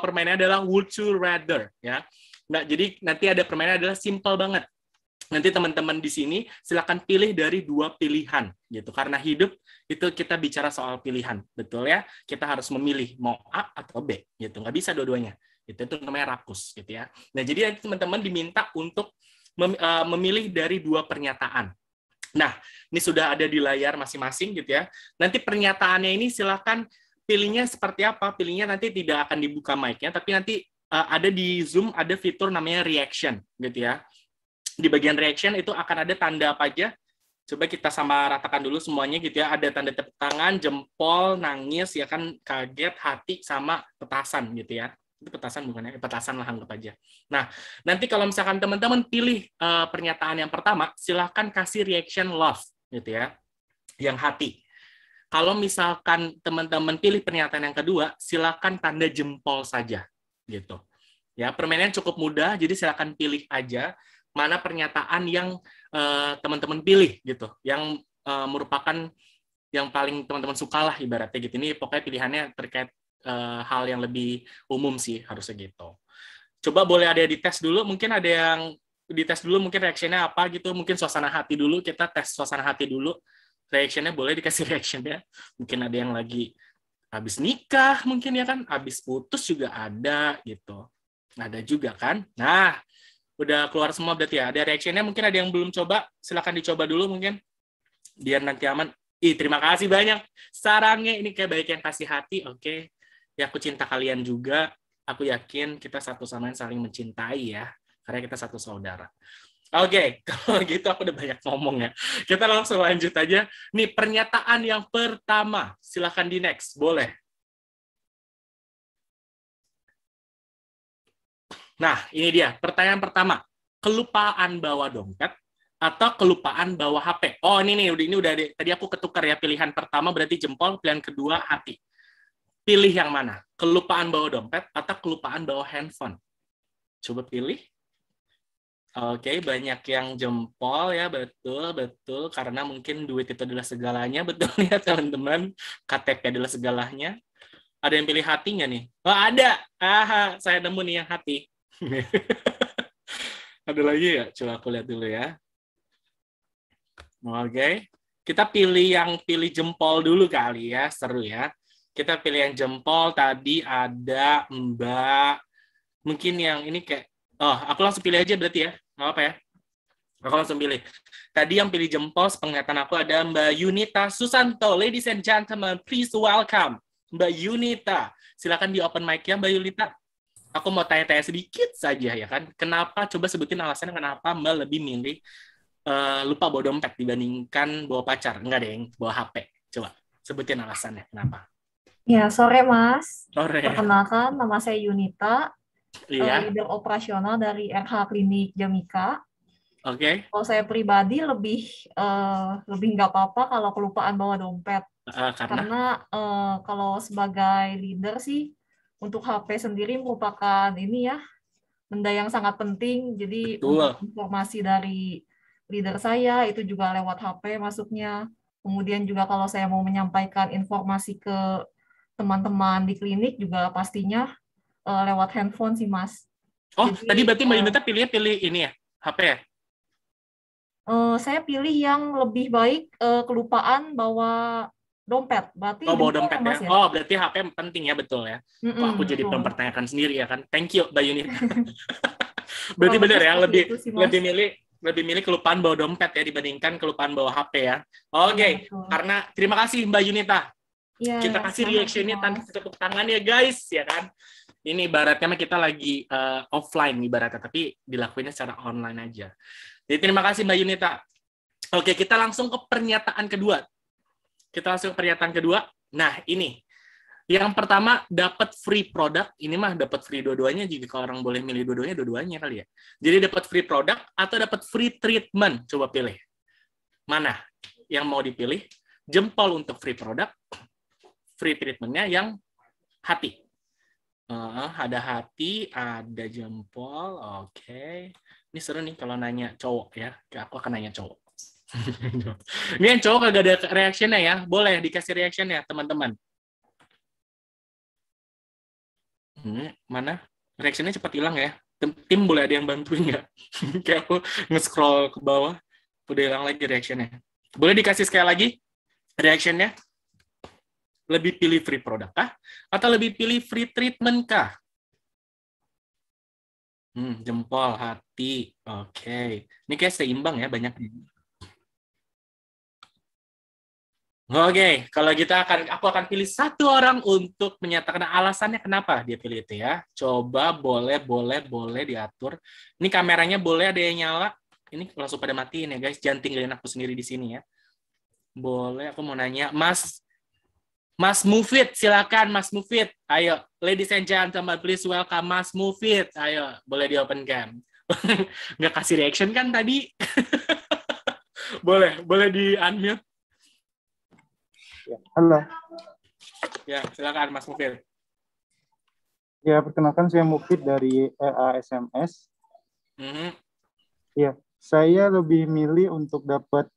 permainannya adalah would you rather ya. Nah, jadi nanti ada permainan adalah simple banget. Nanti teman-teman di sini silakan pilih dari dua pilihan gitu. Karena hidup itu kita bicara soal pilihan, betul ya? Kita harus memilih mau A atau B gitu. Nggak bisa dua-duanya. Itu itu namanya rakus gitu ya. Nah, jadi teman-teman diminta untuk e, memilih dari dua pernyataan. Nah, ini sudah ada di layar masing-masing gitu ya. Nanti pernyataannya ini silakan pilihnya seperti apa? Pilihnya nanti tidak akan dibuka mic-nya, tapi nanti uh, ada di Zoom ada fitur namanya reaction, gitu ya. Di bagian reaction itu akan ada tanda apa aja. Coba kita sama ratakan dulu semuanya gitu ya. Ada tanda tepuk tangan, jempol, nangis, ya kan kaget, hati, sama petasan gitu ya itu petasan bukan ya petasan lah anggap aja nah nanti kalau misalkan teman-teman pilih uh, pernyataan yang pertama silahkan kasih reaction love gitu ya yang hati kalau misalkan teman-teman pilih pernyataan yang kedua, silakan tanda jempol saja gitu. Ya, permainan cukup mudah, jadi silakan pilih aja mana pernyataan yang teman eh, teman-teman pilih gitu, yang uh, merupakan yang paling teman-teman sukalah ibaratnya gitu. Ini pokoknya pilihannya terkait uh, hal yang lebih umum sih harusnya gitu. Coba boleh ada di tes dulu, mungkin ada yang di tes dulu mungkin reaksinya apa gitu, mungkin suasana hati dulu, kita tes suasana hati dulu reactionnya boleh dikasih reactionnya mungkin ada yang lagi habis nikah mungkin ya kan habis putus juga ada gitu ada juga kan nah udah keluar semua berarti ya ada reactionnya mungkin ada yang belum coba silahkan dicoba dulu mungkin biar nanti aman ih terima kasih banyak Sarangnya ini kayak baik yang kasih hati oke okay. ya aku cinta kalian juga aku yakin kita satu sama lain saling mencintai ya karena kita satu saudara Oke, okay, kalau gitu aku udah banyak ngomong ya. Kita langsung lanjut aja. Nih, pernyataan yang pertama. Silahkan di next, boleh. Nah, ini dia. Pertanyaan pertama. Kelupaan bawa dompet atau kelupaan bawa HP? Oh, ini nih. Ini udah di, tadi aku ketukar ya. Pilihan pertama berarti jempol, pilihan kedua hati. Pilih yang mana? Kelupaan bawa dompet atau kelupaan bawa handphone? Coba pilih. Oke, okay, banyak yang jempol ya, betul, betul. Karena mungkin duit itu adalah segalanya, betul ya teman-teman. KTP adalah segalanya. Ada yang pilih hatinya nih? Oh, ada. Aha, saya nemu nih yang hati. ada lagi ya? Coba aku lihat dulu ya. Oke, okay. kita pilih yang pilih jempol dulu kali ya, seru ya. Kita pilih yang jempol, tadi ada Mbak. Mungkin yang ini kayak Oh, aku langsung pilih aja berarti ya. Gak apa ya. Aku langsung pilih. Tadi yang pilih jempol penglihatan aku ada Mbak Yunita Susanto. Ladies and gentlemen, please welcome Mbak Yunita. Silakan di open mic ya Mbak Yunita. Aku mau tanya-tanya sedikit saja ya kan. Kenapa, coba sebutin alasannya kenapa Mbak lebih milih uh, lupa bawa dompet dibandingkan bawa pacar. Enggak deh, bawa HP. Coba sebutin alasannya kenapa. Ya, sore Mas. Sore. Perkenalkan, nama saya Yunita uh, iya. eh, leader operasional dari RH Klinik Jamika. Oke. Okay. Kalau saya pribadi lebih uh, lebih nggak apa-apa kalau kelupaan bawa dompet. Uh, karena karena uh, kalau sebagai leader sih untuk HP sendiri merupakan ini ya benda yang sangat penting. Jadi Betul. informasi dari leader saya itu juga lewat HP masuknya. Kemudian juga kalau saya mau menyampaikan informasi ke teman-teman di klinik juga pastinya uh, lewat handphone sih mas. Oh Jadi, tadi berarti mbak eh, Yunita pilih pilih ini ya HP ya? Uh, saya pilih yang lebih baik uh, kelupaan bawa dompet. Berarti oh, bawa dompet ya? ya? Oh, berarti HP penting ya, betul ya. Mm -hmm, Wah, aku jadi betul. mempertanyakan sendiri ya kan. Thank you, Mbak Yunita berarti oh, benar ya, lebih gitu sih, lebih milih lebih milih kelupaan bawa dompet ya dibandingkan kelupaan bawa HP ya. Oke, okay. Iya, karena terima kasih Mbak Yunita. Ya, Kita kasih ini tanpa tepuk tangan ya guys, ya kan ini ibaratnya kita lagi uh, offline ibaratnya, tapi dilakuinnya secara online aja. Jadi terima kasih Mbak Yunita. Oke, kita langsung ke pernyataan kedua. Kita langsung ke pernyataan kedua. Nah, ini. Yang pertama, dapat free product. Ini mah dapat free dua-duanya, jika orang boleh milih dua-duanya, dua-duanya kali ya. Jadi dapat free product atau dapat free treatment. Coba pilih. Mana yang mau dipilih? Jempol untuk free product, free treatmentnya yang hati. Uh, ada hati, ada jempol. Oke. Okay. Ini seru nih kalau nanya cowok ya. Aku akan nanya cowok. Ini yang cowok agak ada reaksinya ya. Boleh dikasih reaction ya teman-teman. Hmm, mana? Reaksinya cepat hilang ya. Tim, tim boleh ada yang bantuin nggak? Kayak aku nge-scroll ke bawah. Udah hilang lagi reaction-nya. Boleh dikasih sekali lagi reaction-nya? Lebih pilih free product kah? Atau lebih pilih free treatment kah? Hmm, jempol, hati. Oke. Okay. Ini kayak seimbang ya banyak. Oke, okay. kalau kita gitu akan, aku akan pilih satu orang untuk menyatakan alasannya kenapa dia pilih itu ya. Coba boleh, boleh, boleh diatur. Ini kameranya boleh ada yang nyala. Ini langsung pada matiin ya guys, jangan tinggalin aku sendiri di sini ya. Boleh, aku mau nanya, Mas Mas Mufid, silakan Mas Mufid. Ayo, ladies and gentlemen, please welcome Mas Mufid. Ayo, boleh di open cam. Nggak kasih reaction kan tadi? boleh, boleh di unmute. Ya, halo. Ya, silakan Mas Mufid. Ya, perkenalkan saya Mufid dari EASMS. Mm -hmm. Ya, saya lebih milih untuk dapat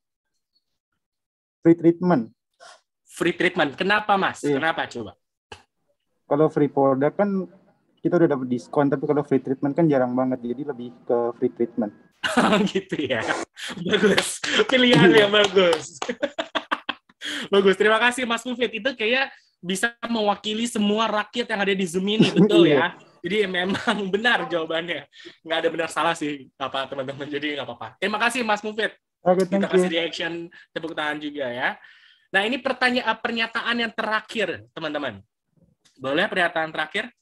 free treatment free treatment. Kenapa mas? Iya. Kenapa coba? Kalau free product kan kita udah dapat diskon, tapi kalau free treatment kan jarang banget. Jadi lebih ke free treatment. gitu ya. Bagus. Pilihan yang bagus. bagus. Terima kasih Mas Mufid. Itu kayaknya bisa mewakili semua rakyat yang ada di Zoom ini, betul iya. ya? Jadi memang benar jawabannya. Nggak ada benar salah sih, apa teman-teman. Jadi nggak apa-apa. Terima kasih Mas Mufid. Okay, Kita kasih reaction tepuk tangan juga ya. Nah, ini pertanyaan pernyataan yang terakhir, teman-teman. Boleh pernyataan terakhir?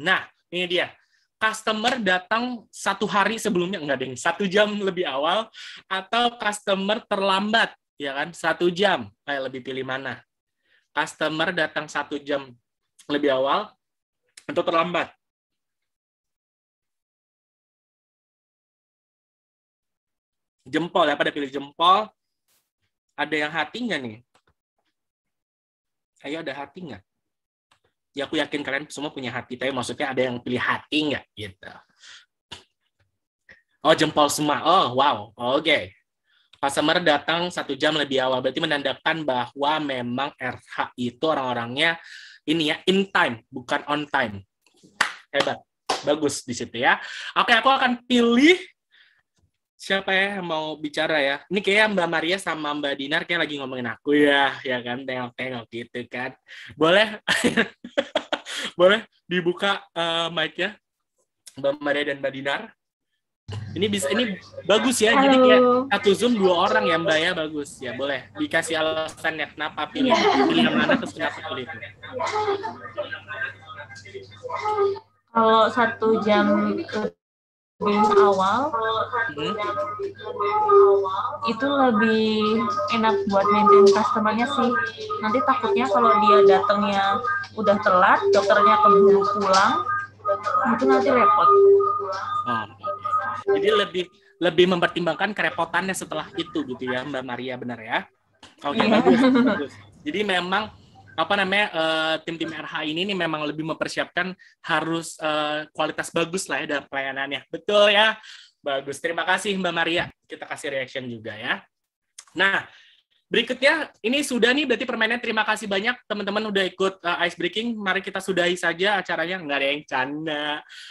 Nah, ini dia. Customer datang satu hari sebelumnya, enggak deh, satu jam lebih awal, atau customer terlambat, ya kan, satu jam. Kayak lebih pilih mana? Customer datang satu jam lebih awal atau terlambat? Jempol ya, pada pilih jempol. Ada yang hatinya nih? Ayo ada hati nggak? Ya aku yakin kalian semua punya hati, tapi maksudnya ada yang pilih hati nggak? Gitu. Oh jempol semua. Oh wow. Oke. Okay. Customer datang satu jam lebih awal. Berarti menandakan bahwa memang RH itu orang-orangnya ini ya in time, bukan on time. Hebat. Bagus di situ ya. Oke, okay, aku akan pilih siapa ya yang mau bicara ya? Ini kayak Mbak Maria sama Mbak Dinar kayak lagi ngomongin aku ya, ya kan tengok-tengok gitu kan. Boleh boleh dibuka uh, mic-nya Mbak Maria dan Mbak Dinar. Ini bisa ini bagus ya. Halo. Jadi kayak satu Zoom dua orang ya Mbak ya bagus ya boleh dikasih alasan ya kenapa pilih iya. pilih yang mana terus kenapa pilih itu. Kalau satu jam band awal hmm. itu lebih enak buat maintain customernya sih nanti takutnya kalau dia datangnya udah telat dokternya keburu pulang itu nanti repot hmm. jadi lebih lebih mempertimbangkan kerepotannya setelah itu gitu ya Mbak Maria benar ya oke okay, iya. yeah. bagus, bagus jadi memang apa namanya uh, tim-tim RH ini nih memang lebih mempersiapkan harus uh, kualitas bagus lah ya dalam pelayanannya. Betul ya? Bagus. Terima kasih Mbak Maria. Kita kasih reaction juga ya. Nah, Berikutnya, ini sudah nih berarti permainan. Terima kasih banyak teman-teman udah ikut uh, ice breaking. Mari kita sudahi saja acaranya nggak ada yang canda.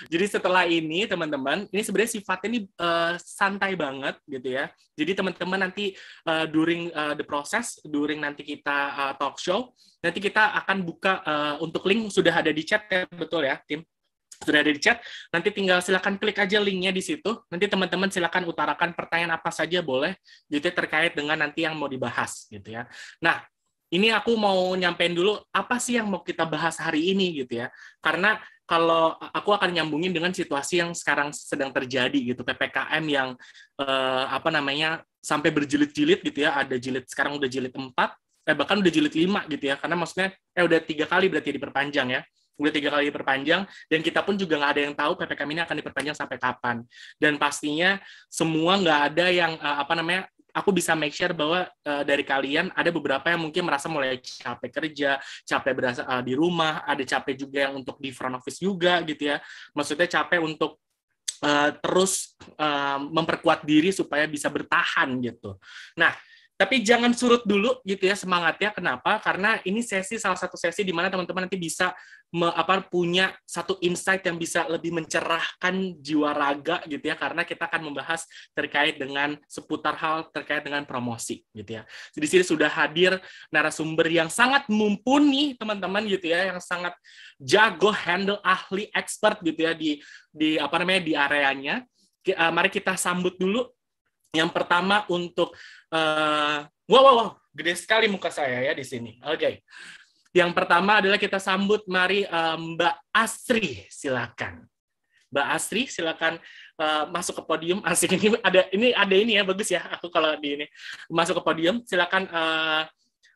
Jadi setelah ini teman-teman, ini sebenarnya sifatnya ini uh, santai banget gitu ya. Jadi teman-teman nanti uh, during uh, the process, during nanti kita uh, talk show, nanti kita akan buka uh, untuk link sudah ada di chat ya, betul ya, tim? sudah ada di chat. Nanti tinggal silakan klik aja linknya di situ. Nanti teman-teman silakan utarakan pertanyaan apa saja boleh, gitu terkait dengan nanti yang mau dibahas, gitu ya. Nah, ini aku mau nyampein dulu apa sih yang mau kita bahas hari ini gitu ya. Karena kalau aku akan nyambungin dengan situasi yang sekarang sedang terjadi gitu, PPKM yang eh, apa namanya sampai berjilid-jilid gitu ya, ada jilid sekarang udah jilid 4, eh bahkan udah jilid lima, gitu ya. Karena maksudnya eh udah tiga kali berarti diperpanjang ya udah tiga kali diperpanjang dan kita pun juga nggak ada yang tahu ppkm ini akan diperpanjang sampai kapan dan pastinya semua nggak ada yang uh, apa namanya aku bisa make sure bahwa uh, dari kalian ada beberapa yang mungkin merasa mulai capek kerja, capek berasa uh, di rumah, ada capek juga yang untuk di front office juga gitu ya. Maksudnya capek untuk uh, terus uh, memperkuat diri supaya bisa bertahan gitu. Nah, tapi jangan surut dulu gitu ya semangatnya. Kenapa? Karena ini sesi salah satu sesi di mana teman-teman nanti bisa me, apa punya satu insight yang bisa lebih mencerahkan jiwa raga gitu ya karena kita akan membahas terkait dengan seputar hal terkait dengan promosi gitu ya. jadi sini sudah hadir narasumber yang sangat mumpuni teman-teman gitu ya yang sangat jago handle ahli expert gitu ya di di apa namanya di areanya. Eh, mari kita sambut dulu yang pertama untuk Eh, wow, wow, wow, gede sekali muka saya ya di sini. Oke. Okay. Yang pertama adalah kita sambut mari uh, Mbak Asri, silakan. Mbak Asri, silakan uh, masuk ke podium. Asik ini ada ini ada ini ya bagus ya. Aku kalau di ini masuk ke podium, silakan uh,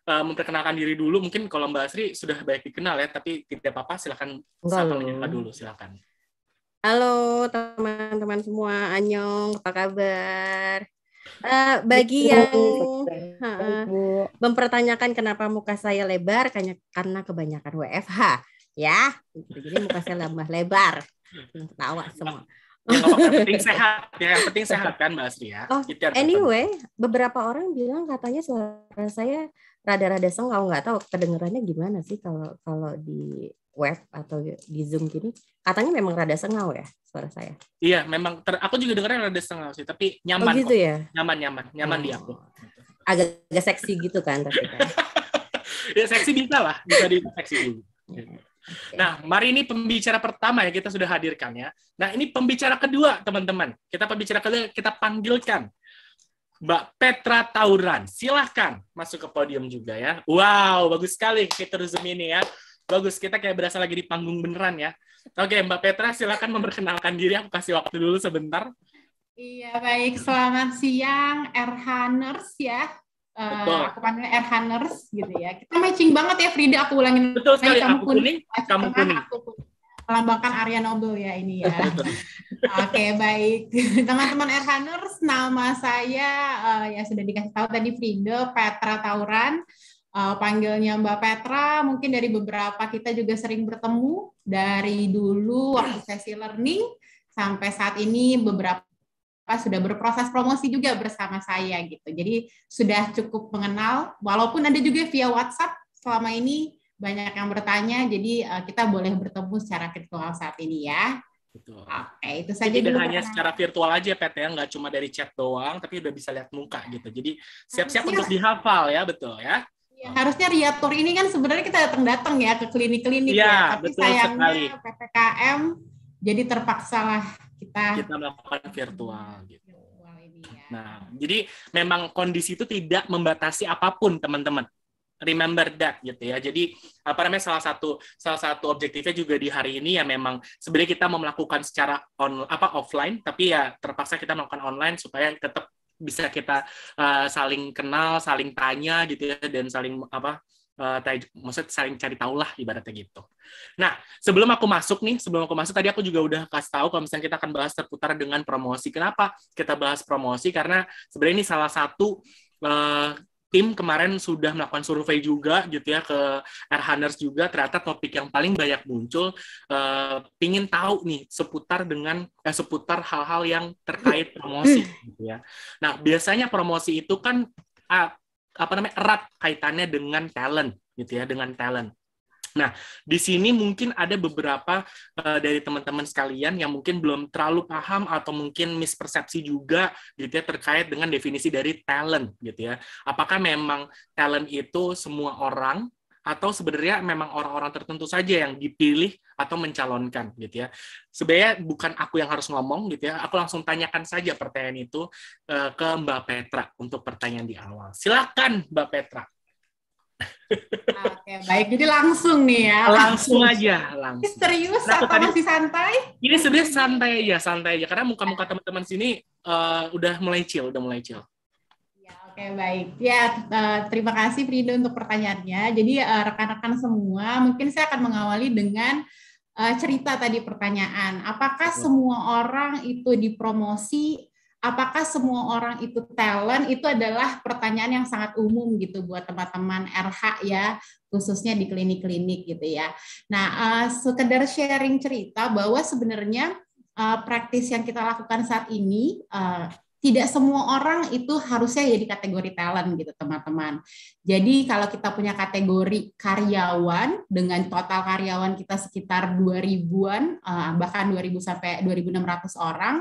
memperkenalkan diri dulu. Mungkin kalau Mbak Asri sudah baik dikenal ya, tapi tidak apa-apa. Silakan sapa menyapa dulu, silakan. Halo teman-teman semua, Anyong, apa kabar? Uh, bagi Ibu. Gitu. yang uh, mempertanyakan kenapa muka saya lebar karena karena kebanyakan WFH ya jadi muka saya lebar lebar hmm, tawa semua yang penting sehat ya yang penting sehat kan mbak Asri ya oh, gitu anyway beberapa orang bilang katanya suara saya rada-rada sengau nggak tahu kedengarannya gimana sih kalau kalau di web atau di Zoom gini, katanya memang rada sengau ya suara saya. Iya, memang ter, aku juga dengarnya rada sengau sih, tapi nyaman oh, gitu kok. ya. Nyaman nyaman, nyaman oh. di aku. Oh. Agak agak seksi gitu kan tapi kan. ya seksi bisa lah, bisa di seksi dulu. Iya, nah, mari ini pembicara pertama ya kita sudah hadirkan ya. Nah, ini pembicara kedua, teman-teman. Kita pembicara kedua kita panggilkan Mbak Petra Tauran. Silahkan masuk ke podium juga ya. Wow, bagus sekali fitur Zoom ini ya. Bagus, kita kayak berasa lagi di panggung beneran ya. Oke, Mbak Petra silakan memperkenalkan diri. Aku kasih waktu dulu sebentar. Iya, baik. Selamat siang RH Nurse ya. Eh, Betul. aku panggil RH Nurse gitu ya. Kita matching banget ya Frida, aku ulangin. Betul sekali, kamu aku kuning, kuning kamu kuning. Aku Melambangkan Arya Nobel ya ini ya. Oke, okay, baik. Teman-teman RH Nurse, nama saya uh, ya sudah dikasih tahu tadi Frida Petra Tauran uh, panggilnya Mbak Petra, mungkin dari beberapa kita juga sering bertemu dari dulu waktu sesi learning sampai saat ini beberapa sudah berproses promosi juga bersama saya gitu. Jadi sudah cukup mengenal walaupun ada juga via WhatsApp selama ini banyak yang bertanya jadi uh, kita boleh bertemu secara virtual saat ini ya. Betul. Oke, itu saja. Jadi tidak hanya secara virtual aja PT ya, nggak cuma dari chat doang, tapi udah bisa lihat muka gitu. Jadi siap-siap untuk dihafal ya, betul ya. Ya, harusnya Riatur ini kan sebenarnya kita datang-datang ya ke klinik-klinik ya, ya. tapi betul sayangnya sekali. PPKM jadi terpaksalah kita kita melakukan virtual gitu. Ya. Nah, jadi memang kondisi itu tidak membatasi apapun teman-teman. Remember that gitu ya. Jadi apa namanya salah satu salah satu objektifnya juga di hari ini ya memang sebenarnya kita mau melakukan secara on apa offline tapi ya terpaksa kita melakukan online supaya tetap bisa kita uh, saling kenal, saling tanya gitu ya dan saling apa uh, maksudnya saling cari tahu lah ibaratnya gitu. Nah, sebelum aku masuk nih, sebelum aku masuk tadi aku juga udah kasih tahu kalau misalnya kita akan bahas terputar dengan promosi. Kenapa kita bahas promosi? Karena sebenarnya ini salah satu uh, tim kemarin sudah melakukan survei juga gitu ya ke air hunters juga ternyata topik yang paling banyak muncul uh, pingin tahu nih seputar dengan eh, seputar hal-hal yang terkait promosi gitu ya. Nah biasanya promosi itu kan uh, apa namanya erat kaitannya dengan talent gitu ya dengan talent. Nah, di sini mungkin ada beberapa uh, dari teman-teman sekalian yang mungkin belum terlalu paham atau mungkin mispersepsi juga gitu ya terkait dengan definisi dari talent gitu ya. Apakah memang talent itu semua orang atau sebenarnya memang orang-orang tertentu saja yang dipilih atau mencalonkan gitu ya. Sebenarnya bukan aku yang harus ngomong gitu ya. Aku langsung tanyakan saja pertanyaan itu uh, ke Mbak Petra untuk pertanyaan di awal. Silakan Mbak Petra. Oke, baik. Jadi langsung nih ya. Langsung, langsung aja, langsung. Ini serius nah, atau tadi, masih santai? Ini sebenarnya santai aja, santai aja. Karena muka-muka teman-teman sini uh, udah mulai chill, udah mulai chill. Ya, oke okay, baik. Ya, uh, terima kasih Frida untuk pertanyaannya. Jadi rekan eh, rekan-rekan semua, mungkin saya akan mengawali dengan uh, cerita tadi pertanyaan. Apakah semua orang itu dipromosi apakah semua orang itu talent itu adalah pertanyaan yang sangat umum gitu buat teman-teman RH ya khususnya di klinik-klinik gitu ya. Nah, uh, sekedar sharing cerita bahwa sebenarnya uh, praktis yang kita lakukan saat ini uh, tidak semua orang itu harusnya jadi ya kategori talent gitu teman-teman. Jadi kalau kita punya kategori karyawan dengan total karyawan kita sekitar 2000-an bahkan 2000 sampai 2600 orang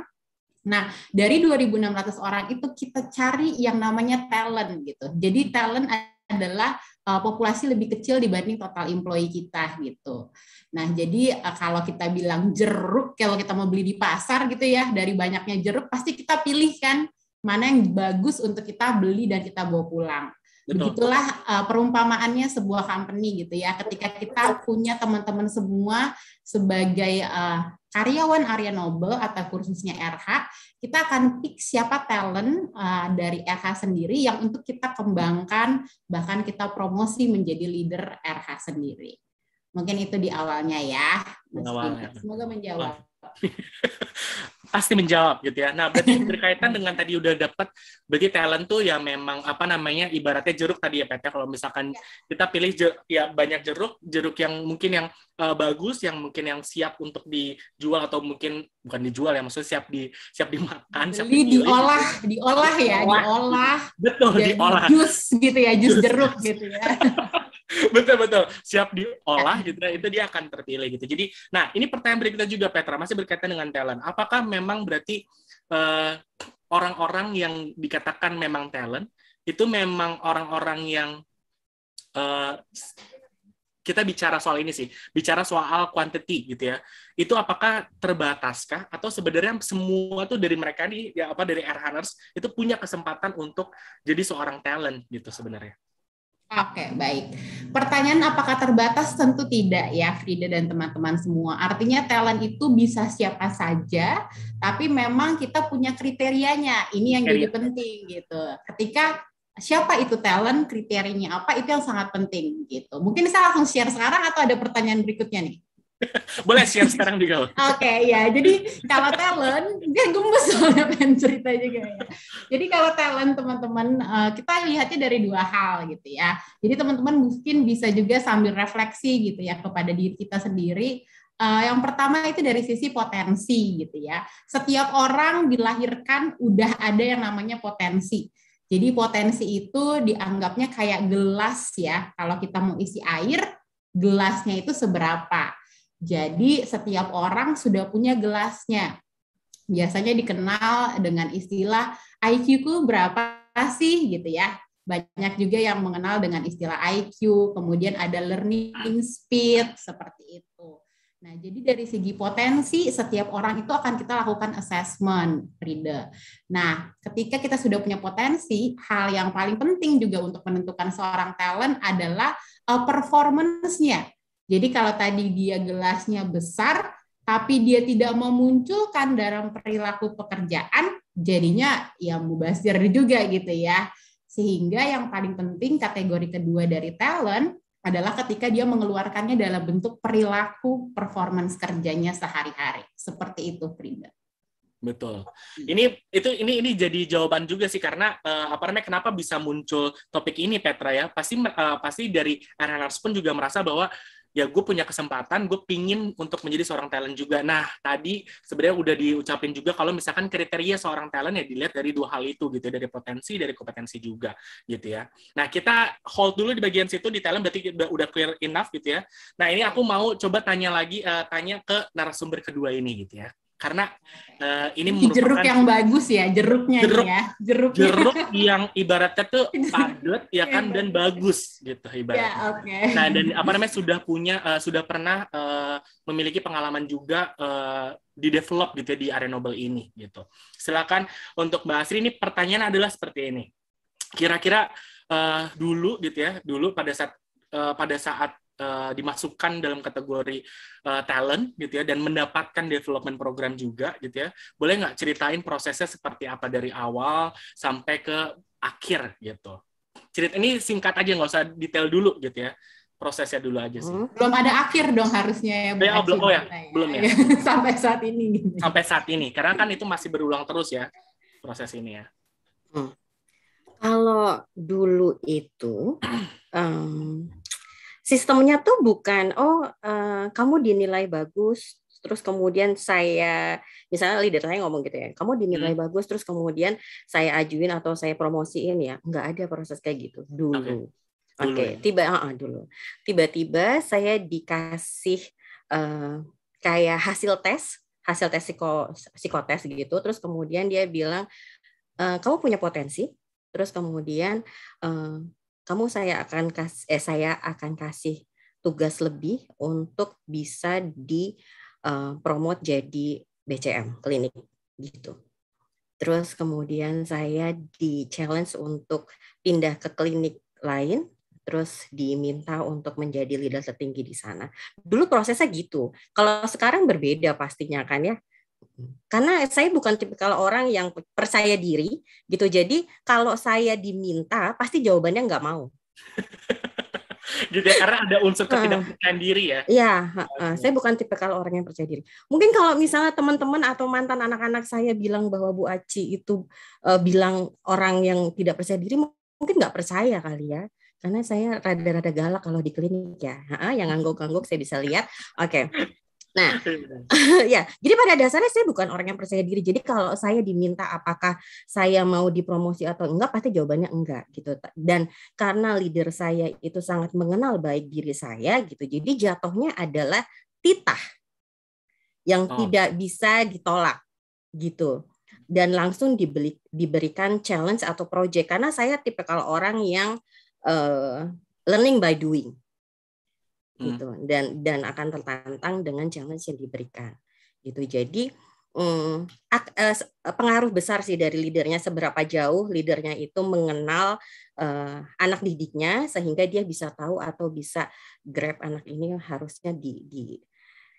Nah, dari 2.600 orang itu kita cari yang namanya talent gitu. Jadi talent adalah uh, populasi lebih kecil dibanding total employee kita gitu. Nah, jadi uh, kalau kita bilang jeruk kalau kita mau beli di pasar gitu ya, dari banyaknya jeruk pasti kita pilih kan mana yang bagus untuk kita beli dan kita bawa pulang. Begitulah uh, perumpamaannya sebuah company gitu ya. Ketika kita punya teman-teman semua sebagai uh, karyawan Arya Noble atau kursusnya RH, kita akan pick siapa talent uh, dari RH sendiri yang untuk kita kembangkan, bahkan kita promosi menjadi leader RH sendiri. Mungkin itu di awalnya ya. Mas awalnya. Semoga menjawab. pasti menjawab gitu ya. Nah, berarti berkaitan dengan tadi udah dapat berarti talent tuh ya memang apa namanya ibaratnya jeruk tadi ya Pak. Ya? kalau misalkan iya. kita pilih jeruk, ya banyak jeruk, jeruk yang mungkin yang uh, bagus, yang mungkin yang siap untuk dijual atau mungkin bukan dijual ya maksudnya siap di siap dimakan, Beli, siap diolah, gitu. diolah ya, diolah. Betul, diolah. Jus gitu ya, jus, jus. jeruk gitu ya. betul betul siap diolah gitu ya, itu dia akan terpilih gitu jadi nah ini pertanyaan berikutnya juga Petra masih berkaitan dengan talent apakah memang berarti orang eh, orang-orang yang dikatakan memang talent itu memang orang-orang yang uh, kita bicara soal ini sih bicara soal quantity gitu ya itu apakah terbataskah atau sebenarnya semua tuh dari mereka nih ya apa dari air hunters itu punya kesempatan untuk jadi seorang talent gitu sebenarnya Oke, okay, baik. Pertanyaan apakah terbatas? Tentu tidak ya, Frida dan teman-teman semua. Artinya talent itu bisa siapa saja, tapi memang kita punya kriterianya. Ini yang jadi penting gitu. Ketika siapa itu talent, kriterianya apa, itu yang sangat penting gitu. Mungkin saya langsung share sekarang atau ada pertanyaan berikutnya nih? Boleh share sekarang juga. Oke, okay, ya. Jadi kalau talent, gue gemes soalnya pengen cerita juga ya. Jadi kalau talent teman-teman, eh, kita lihatnya dari dua hal gitu ya. Jadi teman-teman mungkin bisa juga sambil refleksi gitu ya kepada diri kita sendiri, eh, yang pertama itu dari sisi potensi gitu ya. Setiap orang dilahirkan udah ada yang namanya potensi. Jadi potensi itu dianggapnya kayak gelas ya. Kalau kita mau isi air, gelasnya itu seberapa. Jadi setiap orang sudah punya gelasnya. Biasanya dikenal dengan istilah IQ-ku berapa sih gitu ya. Banyak juga yang mengenal dengan istilah IQ, kemudian ada learning speed seperti itu. Nah, jadi dari segi potensi setiap orang itu akan kita lakukan assessment reader. Nah, ketika kita sudah punya potensi, hal yang paling penting juga untuk menentukan seorang talent adalah uh, performance-nya jadi kalau tadi dia gelasnya besar, tapi dia tidak memunculkan dalam perilaku pekerjaan, jadinya ya mubazir juga gitu ya. Sehingga yang paling penting kategori kedua dari talent adalah ketika dia mengeluarkannya dalam bentuk perilaku performance kerjanya sehari-hari. Seperti itu, Frida. Betul. Ini itu ini ini jadi jawaban juga sih karena uh, apa namanya kenapa bisa muncul topik ini Petra ya? Pasti uh, pasti dari Arnars pun juga merasa bahwa ya gue punya kesempatan gue pingin untuk menjadi seorang talent juga nah tadi sebenarnya udah diucapin juga kalau misalkan kriteria seorang talent ya dilihat dari dua hal itu gitu dari potensi dari kompetensi juga gitu ya nah kita hold dulu di bagian situ di talent berarti udah clear enough gitu ya nah ini aku mau coba tanya lagi uh, tanya ke narasumber kedua ini gitu ya karena uh, ini merupakan jeruk yang bagus ya jeruknya jeruk, ya jeruk jeruk yang ibaratnya tuh padat ya kan dan iya. bagus gitu ibaratnya. yeah, okay. Nah dan apa namanya sudah punya uh, sudah pernah uh, memiliki pengalaman juga uh, di develop gitu ya, di Arenobel ini gitu. Silakan untuk Mbak Asri ini pertanyaan adalah seperti ini. Kira-kira uh, dulu gitu ya dulu pada saat uh, pada saat Eh, dimasukkan dalam kategori uh, talent gitu ya dan mendapatkan development program juga gitu ya boleh nggak ceritain prosesnya seperti apa dari awal sampai ke akhir gitu cerita ini singkat aja nggak usah detail dulu gitu ya prosesnya dulu aja sih. Hmm. Belum ada akhir dong harusnya ya. Oh ya belum, oh ya, nah, ya, belum ya. Sampai saat ini. Gitu. Ya. Sampai saat ini, karena kan itu masih berulang terus ya proses ini ya. Hmm. Kalau dulu itu um, sistemnya tuh bukan oh uh, kamu dinilai bagus terus kemudian saya misalnya leader saya ngomong gitu ya kamu dinilai hmm. bagus terus kemudian saya ajuin atau saya promosiin ya nggak ada proses kayak gitu dulu oke okay. okay. Ya. tiba uh, uh, dulu tiba-tiba saya dikasih uh, kayak hasil tes hasil tes psiko psikotes gitu terus kemudian dia bilang e, kamu punya potensi terus kemudian uh, kamu saya akan kasih eh saya akan kasih tugas lebih untuk bisa di uh, promote jadi BCM klinik gitu. Terus kemudian saya di challenge untuk pindah ke klinik lain, terus diminta untuk menjadi leader tertinggi di sana. Dulu prosesnya gitu. Kalau sekarang berbeda pastinya kan ya. Karena saya bukan tipikal orang yang percaya diri gitu. Jadi kalau saya diminta pasti jawabannya nggak mau. Jadi gitu ya, karena ada unsur ketidakpercayaan diri ya. Iya, saya bukan tipikal orang yang percaya diri. Mungkin kalau misalnya teman-teman atau mantan anak-anak saya bilang bahwa Bu Aci itu uh, bilang orang yang tidak percaya diri, mungkin nggak percaya kali ya. Karena saya rada-rada galak kalau di klinik ya. Ha, yang ngangguk-ngangguk saya bisa lihat. Oke. Okay. Nah, iya. ya, jadi pada dasarnya saya bukan orang yang percaya diri. Jadi kalau saya diminta apakah saya mau dipromosi atau enggak, pasti jawabannya enggak gitu. Dan karena leader saya itu sangat mengenal baik diri saya gitu, jadi jatuhnya adalah titah yang oh. tidak bisa ditolak gitu dan langsung dibeli, diberikan challenge atau project karena saya tipe kalau orang yang uh, learning by doing Gitu. hmm. gitu dan dan akan tertantang dengan challenge yang diberikan gitu jadi hmm, ak, eh, eh, pengaruh besar sih dari leadernya seberapa jauh leadernya itu mengenal eh, anak didiknya sehingga dia bisa tahu atau bisa grab anak ini harusnya di di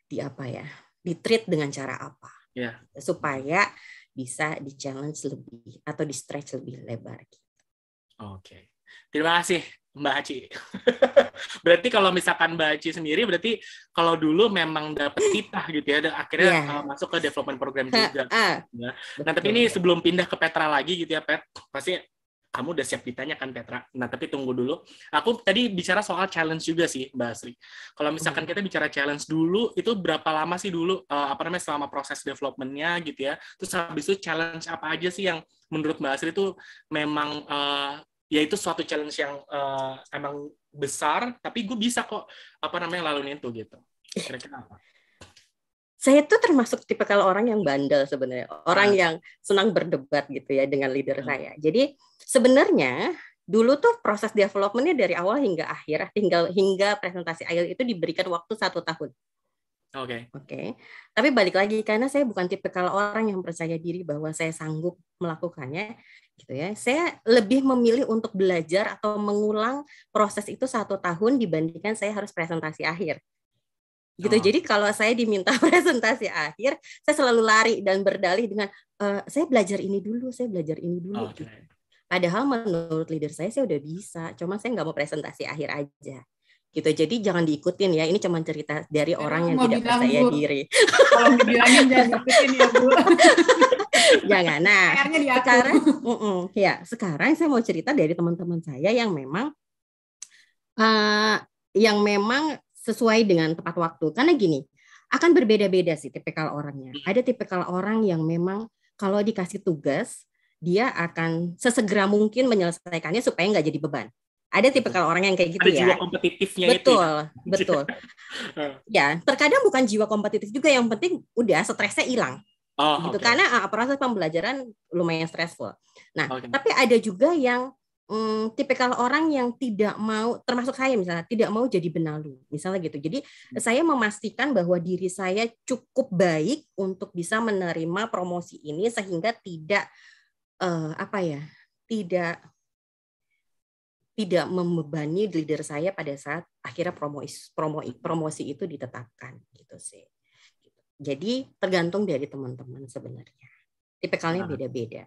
di apa ya di treat dengan cara apa yeah. supaya bisa di challenge lebih atau di stretch lebih lebar gitu. Oke. Okay. Terima kasih Mbak Haci. berarti kalau misalkan Mbak Haci sendiri berarti kalau dulu memang dapat titah gitu ya, dan akhirnya yeah. uh, masuk ke development program juga. uh, Nah, tapi ini sebelum pindah ke Petra lagi gitu ya, Pet. Pasti kamu udah siap ditanya kan Petra. Nah tapi tunggu dulu. Aku tadi bicara soal challenge juga sih Mbak Asri. Kalau misalkan hmm. kita bicara challenge dulu, itu berapa lama sih dulu uh, apa namanya selama proses developmentnya gitu ya? Terus habis itu challenge apa aja sih yang menurut Mbak Asri itu memang uh, ya itu suatu challenge yang uh, emang besar tapi gue bisa kok apa namanya laluin itu gitu kira-kira apa saya tuh termasuk tipe kalau orang yang bandel sebenarnya orang ah. yang senang berdebat gitu ya dengan leader hmm. saya jadi sebenarnya dulu tuh proses developmentnya dari awal hingga akhir tinggal hingga presentasi akhir itu diberikan waktu satu tahun Oke. Okay. Oke. Okay. Tapi balik lagi karena saya bukan tipe kalau orang yang percaya diri bahwa saya sanggup melakukannya, gitu ya. Saya lebih memilih untuk belajar atau mengulang proses itu satu tahun dibandingkan saya harus presentasi akhir. Gitu. Oh. Jadi kalau saya diminta presentasi akhir, saya selalu lari dan berdalih dengan e, saya belajar ini dulu, saya belajar ini dulu. Okay. Gitu. Padahal menurut leader saya saya udah bisa, cuma saya nggak mau presentasi akhir aja gitu. Jadi jangan diikutin ya. Ini cuma cerita dari orang yang tidak percaya bu. diri. Kalau dibilangin jangan diikutin ya bu. jangan. Nah, sekarang, uh -uh. ya sekarang saya mau cerita dari teman-teman saya yang memang uh, yang memang sesuai dengan tepat waktu. Karena gini, akan berbeda-beda sih tipikal orangnya. Ada tipikal orang yang memang kalau dikasih tugas dia akan sesegera mungkin menyelesaikannya supaya nggak jadi beban. Ada tipe kalau orang yang kayak gitu ada ya. jiwa kompetitifnya betul, itu. Ya? Betul, betul. ya, terkadang bukan jiwa kompetitif juga yang penting udah stresnya hilang. Oh, gitu okay. karena uh, proses pembelajaran lumayan stressful. Nah, okay. tapi ada juga yang tipe mm, tipikal orang yang tidak mau termasuk saya misalnya tidak mau jadi benalu, misalnya gitu. Jadi hmm. saya memastikan bahwa diri saya cukup baik untuk bisa menerima promosi ini sehingga tidak uh, apa ya? tidak tidak membebani leader saya pada saat akhirnya promosi, promo, promosi itu ditetapkan gitu sih. Jadi tergantung dari teman-teman sebenarnya. Tipikalnya ah. beda-beda.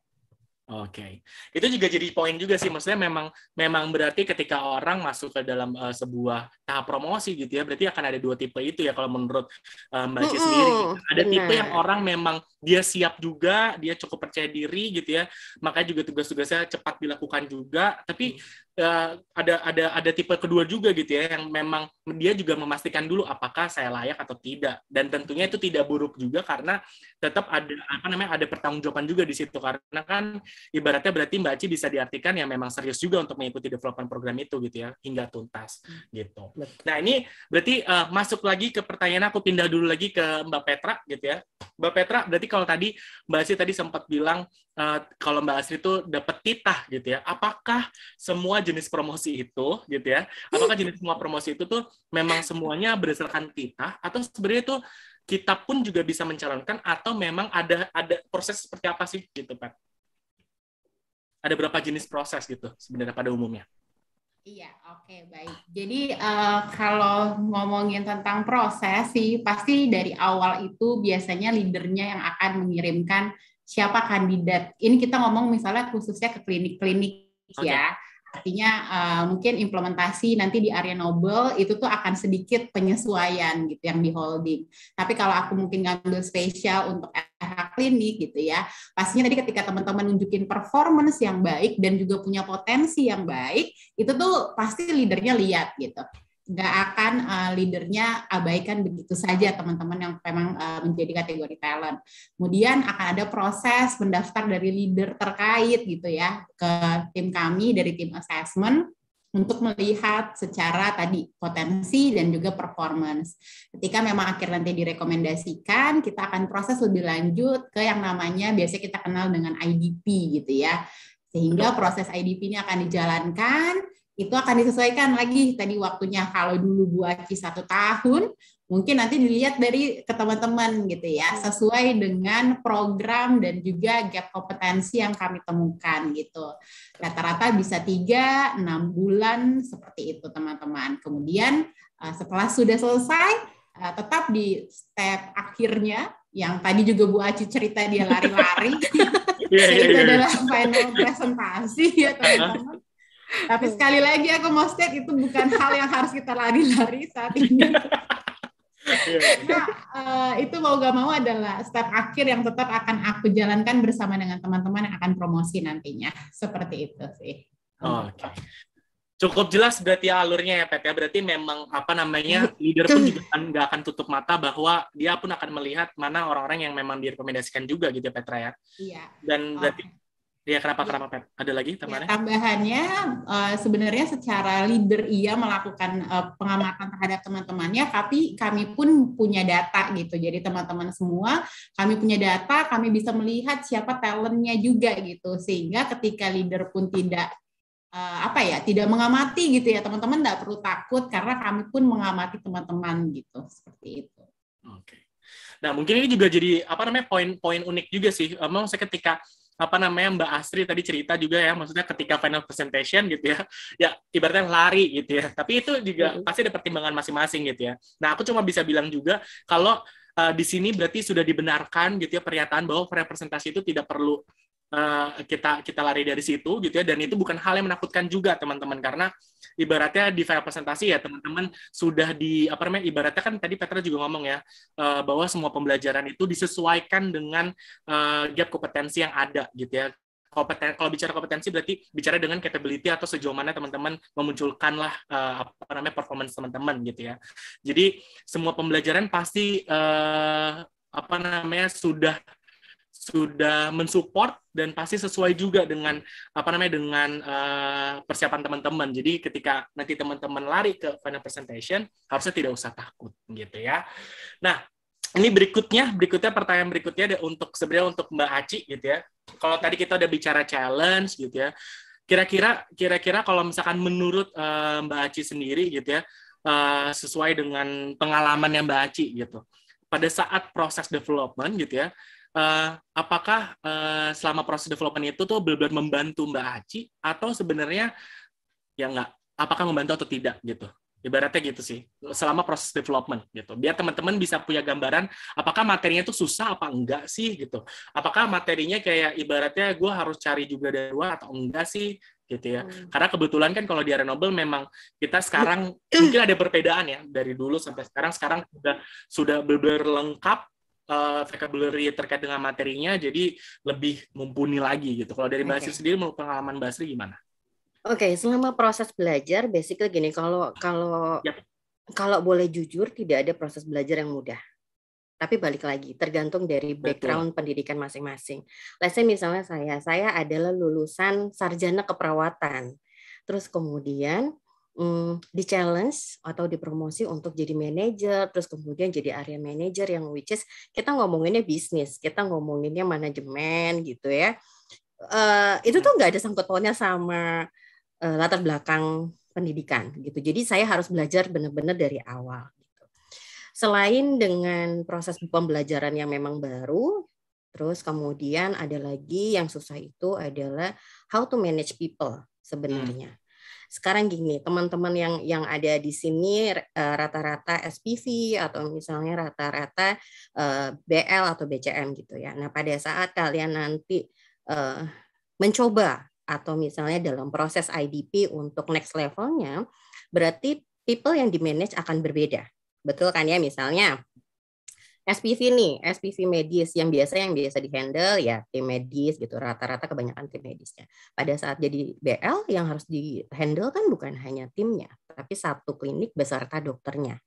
Oke, okay. itu juga jadi poin juga sih. Maksudnya memang memang berarti ketika orang masuk ke dalam uh, sebuah tahap promosi gitu ya, berarti akan ada dua tipe itu ya kalau menurut uh, Mbak mm -hmm. sendiri. Gitu. Ada Bener. tipe yang orang memang dia siap juga, dia cukup percaya diri gitu ya, makanya juga tugas-tugasnya cepat dilakukan juga. Tapi mm uh, ada ada ada tipe kedua juga gitu ya yang memang dia juga memastikan dulu apakah saya layak atau tidak dan tentunya itu tidak buruk juga karena tetap ada apa namanya ada pertanggungjawaban juga di situ karena kan ibaratnya berarti Mbak Aci bisa diartikan ya memang serius juga untuk mengikuti development program itu gitu ya hingga tuntas gitu. Nah, ini berarti uh, masuk lagi ke pertanyaan aku pindah dulu lagi ke Mbak Petra gitu ya. Mbak Petra berarti kalau tadi Mbak Aci tadi sempat bilang uh, kalau Mbak Asri itu dapat titah gitu ya. Apakah semua jenis promosi itu gitu ya? Apakah jenis semua promosi itu tuh memang semuanya berdasarkan titah atau sebenarnya itu kita pun juga bisa mencalonkan atau memang ada ada proses seperti apa sih gitu Pak? Ada berapa jenis proses gitu sebenarnya pada umumnya? Iya, oke okay, baik. Jadi uh, kalau ngomongin tentang proses sih pasti dari awal itu biasanya leadernya yang akan mengirimkan siapa kandidat. Ini kita ngomong misalnya khususnya ke klinik-klinik okay. ya. Artinya uh, mungkin implementasi nanti di area Nobel itu tuh akan sedikit penyesuaian gitu yang di holding. Tapi kalau aku mungkin ngambil spesial untuk RH klinik gitu ya, pastinya tadi ketika teman-teman nunjukin performance yang baik dan juga punya potensi yang baik, itu tuh pasti leadernya lihat gitu nggak akan uh, leadernya abaikan begitu saja teman-teman yang memang uh, menjadi kategori talent. Kemudian akan ada proses mendaftar dari leader terkait gitu ya ke tim kami dari tim assessment untuk melihat secara tadi potensi dan juga performance. Ketika memang akhir nanti direkomendasikan, kita akan proses lebih lanjut ke yang namanya biasanya kita kenal dengan IDP gitu ya. Sehingga proses IDP ini akan dijalankan itu akan disesuaikan lagi tadi waktunya kalau dulu Bu Aci satu tahun mungkin nanti dilihat dari ke teman-teman gitu ya iya. sesuai dengan program dan juga gap kompetensi yang kami temukan gitu rata-rata bisa tiga enam bulan seperti itu teman-teman kemudian eh, setelah sudah selesai eh, tetap di step akhirnya yang tadi juga Bu Aci cerita dia lari-lari iya, iya, itu adalah final presentasi ya teman-teman tapi sekali lagi aku mau state itu bukan hal yang harus kita lari-lari saat ini. Iya, iya. Nah eh, itu mau gak mau adalah step akhir yang tetap akan aku jalankan bersama dengan teman-teman yang akan promosi nantinya. Seperti itu sih. Oke. Okay. Cukup jelas berarti ya alurnya ya Pep ya. Berarti memang apa namanya iya, leader pun juga kan nggak akan tutup mata bahwa dia pun akan melihat mana orang-orang yang memang direkomendasikan juga gitu ya, Petra ya. Iya. Dan berarti okay Ya, kenapa iya. kenapa Pep? Ada lagi iya, tambahannya? Ya, tambahannya uh, sebenarnya secara leader ia melakukan uh, pengamatan terhadap teman-temannya, tapi kami pun punya data gitu. Jadi teman-teman semua kami punya data, kami bisa melihat siapa talentnya juga gitu. Sehingga ketika leader pun tidak uh, apa ya, tidak mengamati gitu ya teman-teman, tidak perlu takut karena kami pun mengamati teman-teman gitu seperti itu. Oke. Okay. Nah mungkin ini juga jadi apa namanya poin-poin unik juga sih. Memang saya ketika apa namanya Mbak Astri tadi cerita juga ya maksudnya ketika final presentation gitu ya ya ibaratnya lari gitu ya tapi itu juga pasti ada pertimbangan masing-masing gitu ya nah aku cuma bisa bilang juga kalau uh, di sini berarti sudah dibenarkan gitu ya pernyataan bahwa representasi itu tidak perlu uh, kita kita lari dari situ gitu ya dan itu bukan hal yang menakutkan juga teman-teman karena ibaratnya di file presentasi ya teman-teman sudah di apa namanya ibaratnya kan tadi Petra juga ngomong ya uh, bahwa semua pembelajaran itu disesuaikan dengan uh, gap kompetensi yang ada gitu ya kompeten kalau bicara kompetensi berarti bicara dengan capability atau sejauh mana teman-teman memunculkan lah uh, eh, apa namanya performance teman-teman gitu ya. Jadi semua pembelajaran pasti uh, apa namanya sudah sudah mensupport dan pasti sesuai juga dengan apa namanya dengan uh, persiapan teman-teman. Jadi ketika nanti teman-teman lari ke final presentation harusnya tidak usah takut gitu ya. Nah, ini berikutnya, berikutnya pertanyaan berikutnya ada untuk sebenarnya untuk Mbak Aci gitu ya. Kalau tadi kita udah bicara challenge gitu ya. Kira-kira kira-kira kalau misalkan menurut uh, Mbak Aci sendiri gitu ya, uh, sesuai dengan pengalaman yang Mbak Aci gitu. Pada saat proses development gitu ya, uh, apakah uh, selama proses development itu tuh benar-benar membantu Mbak Aci atau sebenarnya ya nggak apakah membantu atau tidak gitu ibaratnya gitu sih selama proses development gitu biar teman-teman bisa punya gambaran apakah materinya itu susah apa enggak sih gitu apakah materinya kayak ibaratnya gue harus cari juga dari luar atau enggak sih gitu ya hmm. karena kebetulan kan kalau di Nobel memang kita sekarang hmm. mungkin ada perbedaan ya dari dulu sampai sekarang sekarang sudah sudah berlengkap uh, vocabulary terkait dengan materinya jadi lebih mumpuni lagi gitu. Kalau dari Basri okay. sendiri menurut pengalaman Basri gimana? Oke, okay, selama proses belajar basically gini kalau kalau yep. kalau boleh jujur tidak ada proses belajar yang mudah. Tapi balik lagi tergantung dari background Betul. pendidikan masing-masing. Let's say misalnya saya, saya adalah lulusan sarjana keperawatan. Terus kemudian Mm, di challenge atau dipromosi untuk jadi manager terus kemudian jadi area manager yang which is kita ngomonginnya bisnis, kita ngomonginnya manajemen gitu ya. Uh, itu tuh nggak ada sangkut pautnya sama uh, latar belakang pendidikan gitu. Jadi saya harus belajar benar-benar dari awal. Gitu. Selain dengan proses pembelajaran yang memang baru, terus kemudian ada lagi yang susah itu adalah how to manage people sebenarnya. Hmm. Sekarang gini, teman-teman yang yang ada di sini eh, rata-rata SPV atau misalnya rata-rata eh, BL atau BCM gitu ya. Nah, pada saat kalian nanti eh, mencoba atau misalnya dalam proses IDP untuk next levelnya, berarti people yang di manage akan berbeda. Betul kan ya misalnya SPV nih, SPV medis yang biasa yang biasa dihandle ya tim medis gitu, rata-rata kebanyakan tim medisnya. Pada saat jadi BL yang harus dihandle kan bukan hanya timnya, tapi satu klinik beserta dokternya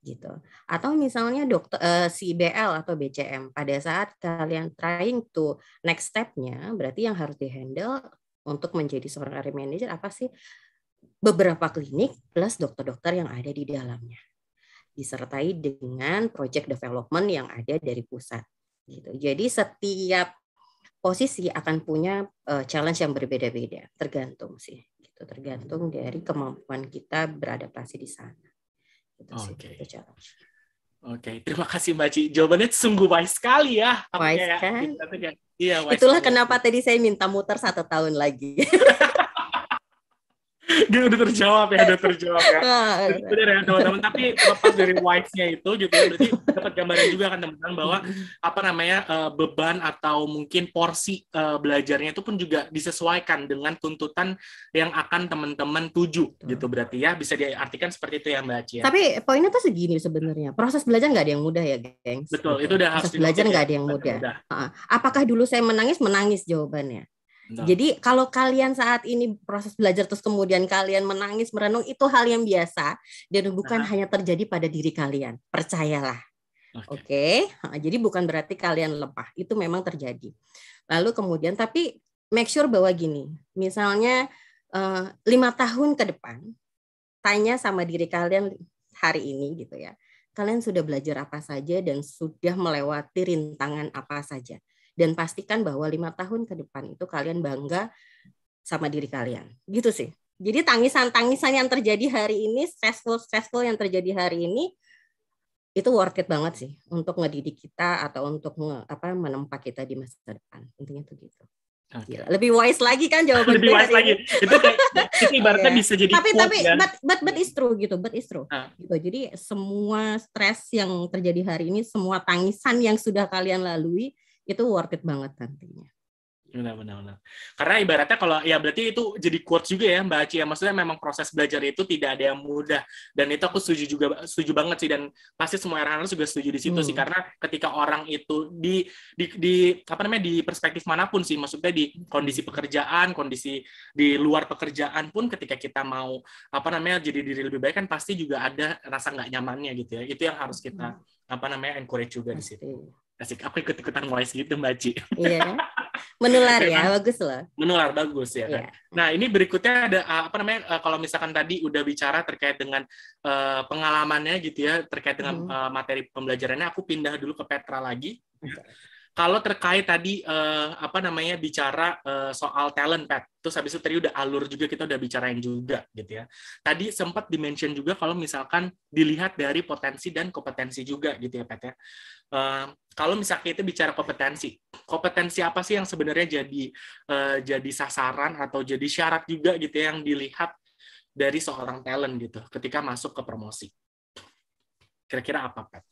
gitu. Atau misalnya dokter eh, si BL atau BCM pada saat kalian trying to next stepnya, berarti yang harus dihandle untuk menjadi seorang area manager apa sih? Beberapa klinik plus dokter-dokter yang ada di dalamnya disertai dengan project development yang ada dari pusat. Gitu. Jadi setiap posisi akan punya uh, challenge yang berbeda-beda, tergantung sih, gitu, tergantung dari kemampuan kita beradaptasi di sana. Gitu Oke. Okay. Gitu Oke, okay. terima kasih Mbak Ci. Jawabannya sungguh baik sekali ya. Baik kan? Iya, Itulah kenapa tadi saya minta muter satu tahun lagi. Gak udah terjawab ya, udah terjawab ya. Ah, Benar ya teman-teman. Tapi lepas dari wife-nya itu juga gitu ya, berarti dapat gambaran juga kan teman-teman bahwa apa namanya eh, beban atau mungkin porsi eh, belajarnya itu pun juga disesuaikan dengan tuntutan yang akan teman-teman tuju gitu berarti ya bisa diartikan seperti itu ya Mbak Cia. Ya. Tapi poinnya tuh segini sebenarnya. Proses belajar nggak ada yang mudah ya, geng. Betul, itu udah Proses harus belajar nggak ya. ada yang mudah. mudah. Apakah dulu saya menangis menangis jawabannya? Nah. Jadi kalau kalian saat ini proses belajar terus kemudian kalian menangis merenung itu hal yang biasa dan bukan nah. hanya terjadi pada diri kalian. Percayalah. Oke. Okay. Okay? Jadi bukan berarti kalian lemah. Itu memang terjadi. Lalu kemudian tapi make sure bahwa gini. Misalnya eh, lima tahun ke depan tanya sama diri kalian hari ini gitu ya. Kalian sudah belajar apa saja dan sudah melewati rintangan apa saja dan pastikan bahwa lima tahun ke depan itu kalian bangga sama diri kalian. Gitu sih. Jadi tangisan-tangisan yang terjadi hari ini, stressful-stressful yang terjadi hari ini, itu worth it banget sih untuk ngedidik kita atau untuk nge, apa menempa kita di masa depan. Intinya tuh gitu. Okay. Lebih wise lagi kan jawaban Lebih wise lagi. Gitu. Itu, kayak, itu ibaratnya okay. Iya. bisa jadi Tapi quote, tapi kan? but, but but is true gitu, but is true. Ah. Gitu. Jadi semua stres yang terjadi hari ini, semua tangisan yang sudah kalian lalui, itu worth it banget nantinya. Benar, benar, benar. Karena ibaratnya kalau ya berarti itu jadi quotes juga ya Mbak Aci ya. Maksudnya memang proses belajar itu tidak ada yang mudah. Dan itu aku setuju juga setuju banget sih dan pasti semua orang juga setuju di situ hmm. sih karena ketika orang itu di, di di apa namanya di perspektif manapun sih maksudnya di kondisi hmm. pekerjaan, kondisi di luar pekerjaan pun ketika kita mau apa namanya jadi diri lebih baik kan pasti juga ada rasa nggak nyamannya gitu ya. Itu yang harus kita hmm. apa namanya encourage juga pasti. di situ. Asik, aku ikut-ikutan ngoes gitu Mbak Ci. Iya. Menular ya, bagus loh. Menular, bagus ya kan. Nah, ini berikutnya ada ah, apa namanya eh, kalau misalkan tadi udah bicara terkait dengan uh, pengalamannya gitu ya, terkait dengan hmm. materi pembelajarannya, aku pindah dulu ke Petra lagi. Okay kalau terkait tadi uh, apa namanya bicara uh, soal talent pet terus habis itu tadi udah alur juga kita udah bicarain juga gitu ya tadi sempat dimention juga kalau misalkan dilihat dari potensi dan kompetensi juga gitu ya pet ya uh, kalau misalkan kita bicara kompetensi kompetensi apa sih yang sebenarnya jadi uh, jadi sasaran atau jadi syarat juga gitu ya yang dilihat dari seorang talent gitu ketika masuk ke promosi kira-kira apa pet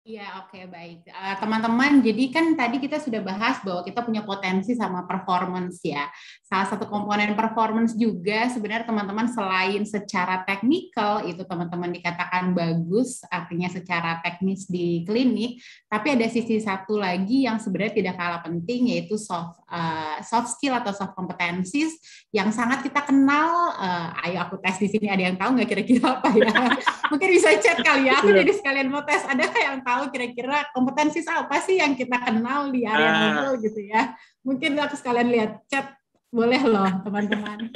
Iya, oke, okay, baik. Eh, teman-teman, uh, jadi kan tadi kita sudah bahas bahwa kita punya potensi sama performance ya. Salah satu komponen performance juga sebenarnya teman-teman selain secara teknikal itu teman-teman dikatakan bagus, artinya secara teknis di klinik, tapi ada sisi satu lagi yang sebenarnya tidak kalah penting yaitu soft uh, soft skill atau soft competencies yang sangat kita kenal. Uh, ayo aku tes di sini ada yang tahu nggak kira-kira apa ya? Mungkin bisa chat kali ya. Aku iya. jadi sekalian mau tes. Ada yang tahu tahu kira-kira kompetensi apa sih yang kita kenal di area uh. Ah. itu gitu ya. Mungkin aku sekalian lihat chat boleh loh teman-teman.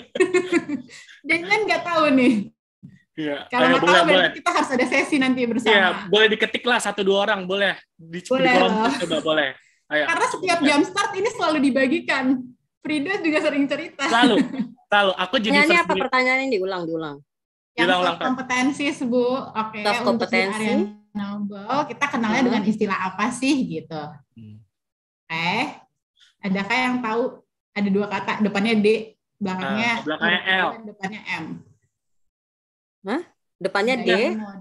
Jangan nggak tahu nih. Iya. Kalau nggak tahu boleh. kita harus ada sesi nanti bersama. Iya, boleh diketik lah satu dua orang boleh. Di, boleh di kolom coba boleh. Ayo. Karena setiap iya. jam start ini selalu dibagikan. Frida juga sering cerita. Selalu, selalu. Aku jadi. Ini apa pertanyaan yang diulang, diulang. Yang kompetensi, Bu. Oke. Okay, kompetensi. Knowable, oh, kita kenalnya hmm. dengan istilah apa sih gitu. Hmm. Eh, adakah yang tahu ada dua kata depannya D, belakangnya, uh, belakangnya L, depannya M. Hah? Depannya D,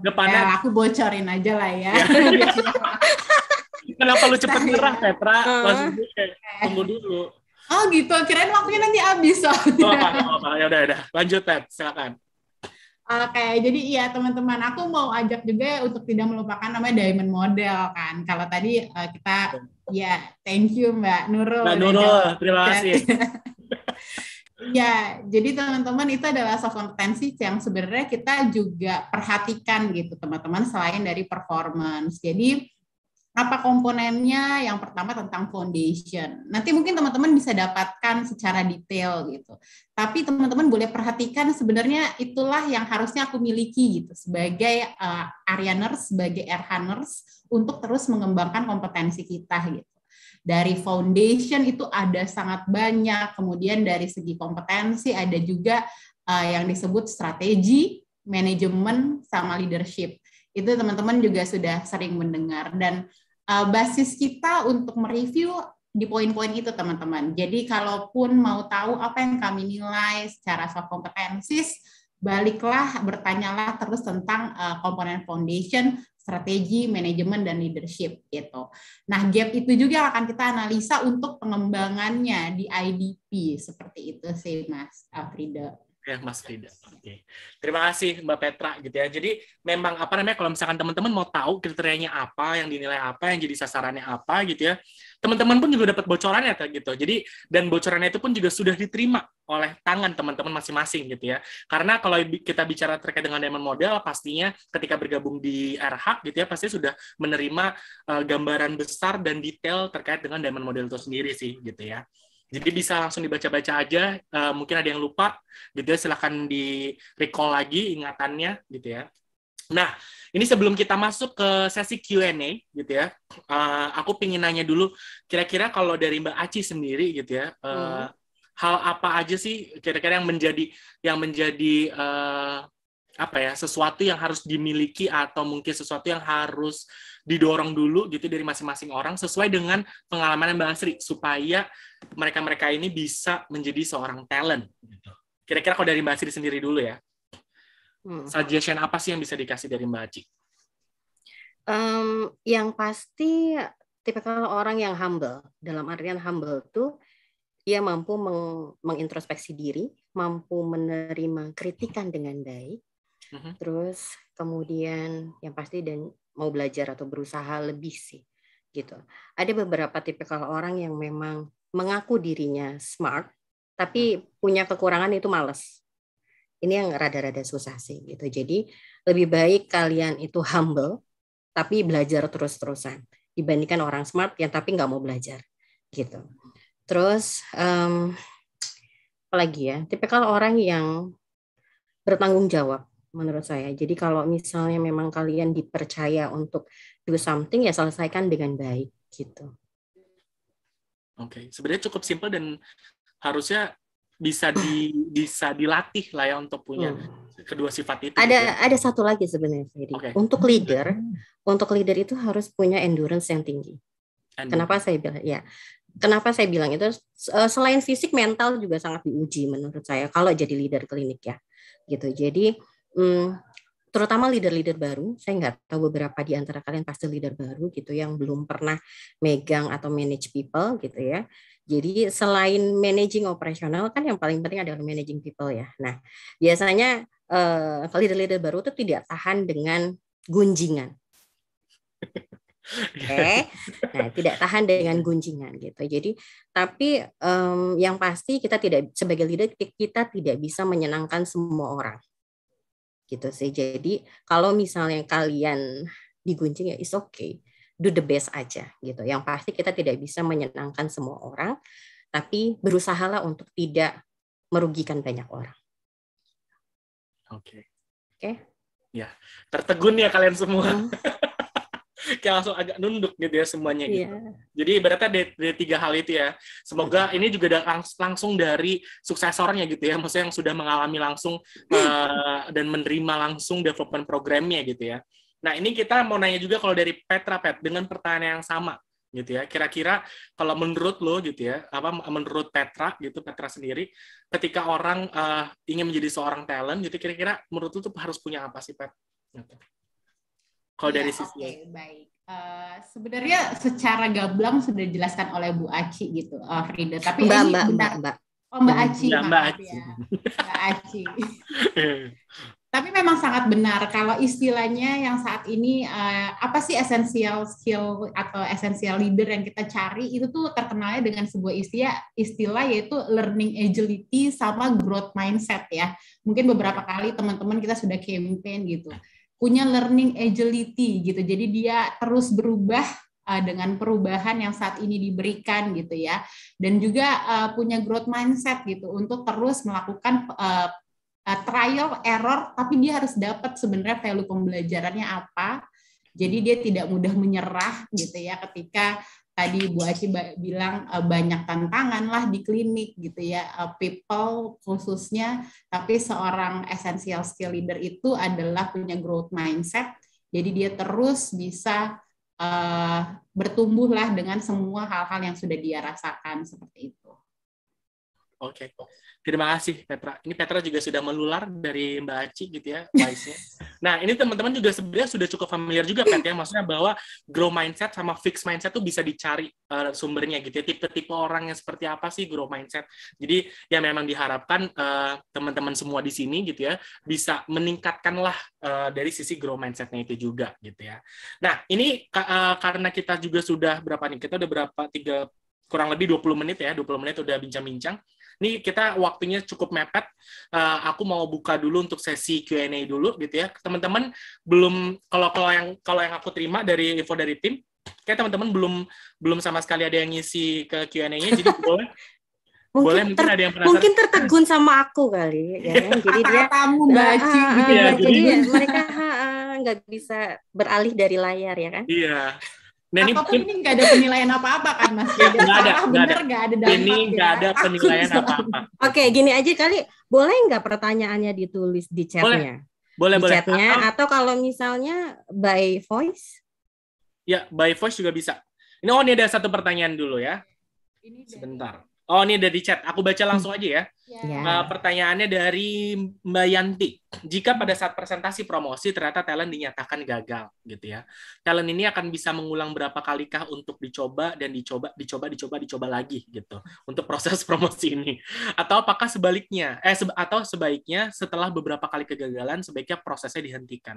depannya ya, aku bocorin aja lah ya. ya. Kenapa lu cepet nyerah, Petra? Uh. Maksudnya, eh. tunggu dulu. Oh gitu, kirain waktunya nanti habis Oh, apa, apa, apa. ya udah, ya udah. Lanjut, tet, silakan uh, kayak jadi iya teman-teman aku mau ajak juga ya untuk tidak melupakan namanya diamond model kan kalau tadi uh, kita ya yeah, thank you mbak Nurul mbak ya. Nurul terima kasih Ya, jadi teman-teman itu adalah soft competency yang sebenarnya kita juga perhatikan gitu teman-teman selain dari performance. Jadi apa komponennya? Yang pertama tentang foundation. Nanti mungkin teman-teman bisa dapatkan secara detail gitu. Tapi teman-teman boleh perhatikan sebenarnya itulah yang harusnya aku miliki gitu sebagai uh, nurse sebagai Erhaners untuk terus mengembangkan kompetensi kita gitu dari foundation itu ada sangat banyak. Kemudian dari segi kompetensi ada juga uh, yang disebut strategi, manajemen, sama leadership. Itu teman-teman juga sudah sering mendengar dan uh, basis kita untuk mereview di poin-poin itu teman-teman. Jadi kalaupun mau tahu apa yang kami nilai secara soft kompetensis, baliklah bertanyalah terus tentang uh, komponen foundation, strategi, manajemen dan leadership gitu. Nah, gap itu juga akan kita analisa untuk pengembangannya di IDP seperti itu sih Mas Afrida ya Mas Frida. Oke. Okay. Terima kasih Mbak Petra gitu ya. Jadi memang apa namanya kalau misalkan teman-teman mau tahu kriterianya apa, yang dinilai apa, yang jadi sasarannya apa gitu ya. Teman-teman pun juga dapat bocorannya gitu. Jadi dan bocorannya itu pun juga sudah diterima oleh tangan teman-teman masing-masing gitu ya. Karena kalau kita bicara terkait dengan diamond model pastinya ketika bergabung di RH gitu ya pasti sudah menerima uh, gambaran besar dan detail terkait dengan diamond model itu sendiri sih gitu ya. Jadi bisa langsung dibaca-baca aja. Uh, mungkin ada yang lupa, gitu ya. Silahkan di recall lagi ingatannya, gitu ya. Nah, ini sebelum kita masuk ke sesi Q&A, gitu ya. Uh, aku pingin nanya dulu, kira-kira kalau dari Mbak Aci sendiri, gitu ya. Uh, hmm. Hal apa aja sih kira-kira yang menjadi yang menjadi uh, apa ya sesuatu yang harus dimiliki atau mungkin sesuatu yang harus didorong dulu gitu dari masing-masing orang sesuai dengan pengalaman Mbak Asri supaya mereka-mereka ini bisa menjadi seorang talent. Gitu. Kira-kira kalau dari Mbak Asri sendiri dulu ya, hmm. suggestion apa sih yang bisa dikasih dari Mbak Aci? Um, yang pasti tipikal orang yang humble. Dalam artian humble tuh ia mampu meng mengintrospeksi diri, mampu menerima kritikan dengan baik, uh-huh. terus kemudian yang pasti dan mau belajar atau berusaha lebih sih gitu. Ada beberapa tipikal orang yang memang mengaku dirinya smart tapi hmm. punya kekurangan itu males. Ini yang rada-rada susah sih gitu. Jadi lebih baik kalian itu humble tapi belajar terus-terusan dibandingkan orang smart yang tapi nggak mau belajar gitu. Terus um, apalagi ya, tipikal orang yang bertanggung jawab menurut saya. Jadi kalau misalnya memang kalian dipercaya untuk do something ya selesaikan dengan baik gitu. Oke, okay. sebenarnya cukup simpel dan harusnya bisa di bisa dilatih lah ya untuk punya hmm. kedua sifat itu. Ada gitu. Ya. ada satu lagi sebenarnya Ferry. Okay. Untuk leader, untuk leader itu harus punya endurance yang tinggi. Endurance. Kenapa saya bilang ya? Kenapa saya bilang itu e, selain fisik mental juga sangat diuji menurut saya kalau jadi leader klinik ya. Gitu. Jadi hmm, terutama leader-leader baru, saya nggak tahu beberapa di antara kalian pasti leader baru gitu yang belum pernah megang atau manage people gitu ya. Jadi selain managing operasional kan yang paling penting adalah managing people ya. Nah biasanya uh, leader-leader baru itu tidak tahan dengan gunjingan. Oke, okay. nah tidak tahan dengan gunjingan gitu. Jadi, tapi um, yang pasti kita tidak sebagai leader kita tidak bisa menyenangkan semua orang gitu sih. Jadi kalau misalnya kalian diguncing ya is okay, do the best aja gitu. Yang pasti kita tidak bisa menyenangkan semua orang, tapi berusahalah untuk tidak merugikan banyak orang. Oke. Okay. Oke. Okay? Ya, tertegun ya kalian semua. Hmm. kayak langsung agak nunduk gitu ya semuanya yeah. gitu. Iya. Jadi ibaratnya dari, dari tiga hal itu ya. Semoga iya. ini juga langs langsung dari suksesornya gitu ya, maksudnya yang sudah mengalami langsung uh, dan menerima langsung development programnya gitu ya. Nah ini kita mau nanya juga kalau dari Petra Pet dengan pertanyaan yang sama gitu ya. Kira-kira kalau menurut lo gitu ya, apa menurut Petra gitu Petra sendiri, ketika orang uh, ingin menjadi seorang talent gitu, kira-kira menurut lo tuh harus punya apa sih Pet? Gitu. Kalau ya, dari sisi baik. Uh, sebenarnya secara gablang sudah dijelaskan oleh Bu Aci gitu, uh, Frida. Tapi Mbak, ini Mbak, Mbak, Mbak. Oh Mbak Aci, Mbak, ya. Mbak Aci. Ya. Mbak Aci. Tapi memang sangat benar kalau istilahnya yang saat ini uh, apa sih esensial skill atau esensial leader yang kita cari itu tuh terkenalnya dengan sebuah istilah istilah yaitu learning agility sama growth mindset ya. Mungkin beberapa iya. kali teman-teman kita sudah campaign gitu punya learning agility gitu. Jadi dia terus berubah eh, dengan perubahan yang saat ini diberikan gitu ya. Dan juga eh, punya growth mindset gitu untuk terus melakukan eh, trial error tapi dia harus dapat sebenarnya value pembelajarannya apa. Jadi dia tidak mudah menyerah gitu ya ketika tadi Bu Aci bilang e, banyak tantangan lah di klinik gitu ya e, people khususnya tapi seorang essential skill leader itu adalah punya growth mindset jadi dia terus bisa uh, bertumbuhlah dengan semua hal-hal yang sudah dia rasakan seperti itu. Oke. Okay. Terima kasih Petra. Ini Petra juga sudah melular dari Mbak Aci gitu ya, wise-nya. nah, ini teman-teman juga sebenarnya sudah cukup familiar juga Petra ya. maksudnya bahwa grow mindset sama fix mindset tuh bisa dicari uh, sumbernya gitu ya. Tipe-tipe orang yang seperti apa sih grow mindset. Jadi ya memang diharapkan teman eh, teman-teman semua di sini gitu ya bisa meningkatkanlah uh, dari sisi grow mindsetnya itu juga gitu ya. Nah, ini uh, karena kita juga sudah berapa nih? Kita udah berapa tiga kurang lebih 20 menit ya, 20 menit udah bincang-bincang. Ini kita waktunya cukup mepet. Uh, aku mau buka dulu untuk sesi Q&A dulu gitu ya. Teman-teman belum kalau kalau yang kalau yang aku terima dari info dari tim, kayak teman-teman belum belum sama sekali ada yang ngisi ke Q&A-nya jadi boleh mungkin boleh mungkin ada yang penasaran mungkin tertegun sama aku kali ya iya. jadi dia tamu nah, ah, gitu ah, ya jadi iya, mereka nggak bisa beralih dari layar ya kan iya Nah, Apapun ini nggak ada penilaian apa-apa kan Mas? Nggak gak ada, nggak ada. Gak ada dampak, ini nggak ya? ada penilaian apa-apa. Oke, gini aja kali, boleh nggak pertanyaannya ditulis di chatnya? Boleh, boleh. Di boleh. chatnya atau, atau kalau misalnya by voice? Ya, by voice juga bisa. Ini oh ini ada satu pertanyaan dulu ya. Ini Sebentar. Oh, ini ada di chat. Aku baca hmm. langsung aja ya. Yeah. Ya. Ya. Uh, pertanyaannya dari Mbak Yanti. Jika pada saat presentasi promosi ternyata talent dinyatakan gagal, gitu ya. Talent ini akan bisa mengulang berapa kalikah untuk dicoba dan dicoba, dicoba, dicoba, dicoba lagi, gitu. Untuk proses promosi ini. Atau apakah sebaliknya? Eh, se atau sebaiknya setelah beberapa kali kegagalan sebaiknya prosesnya dihentikan.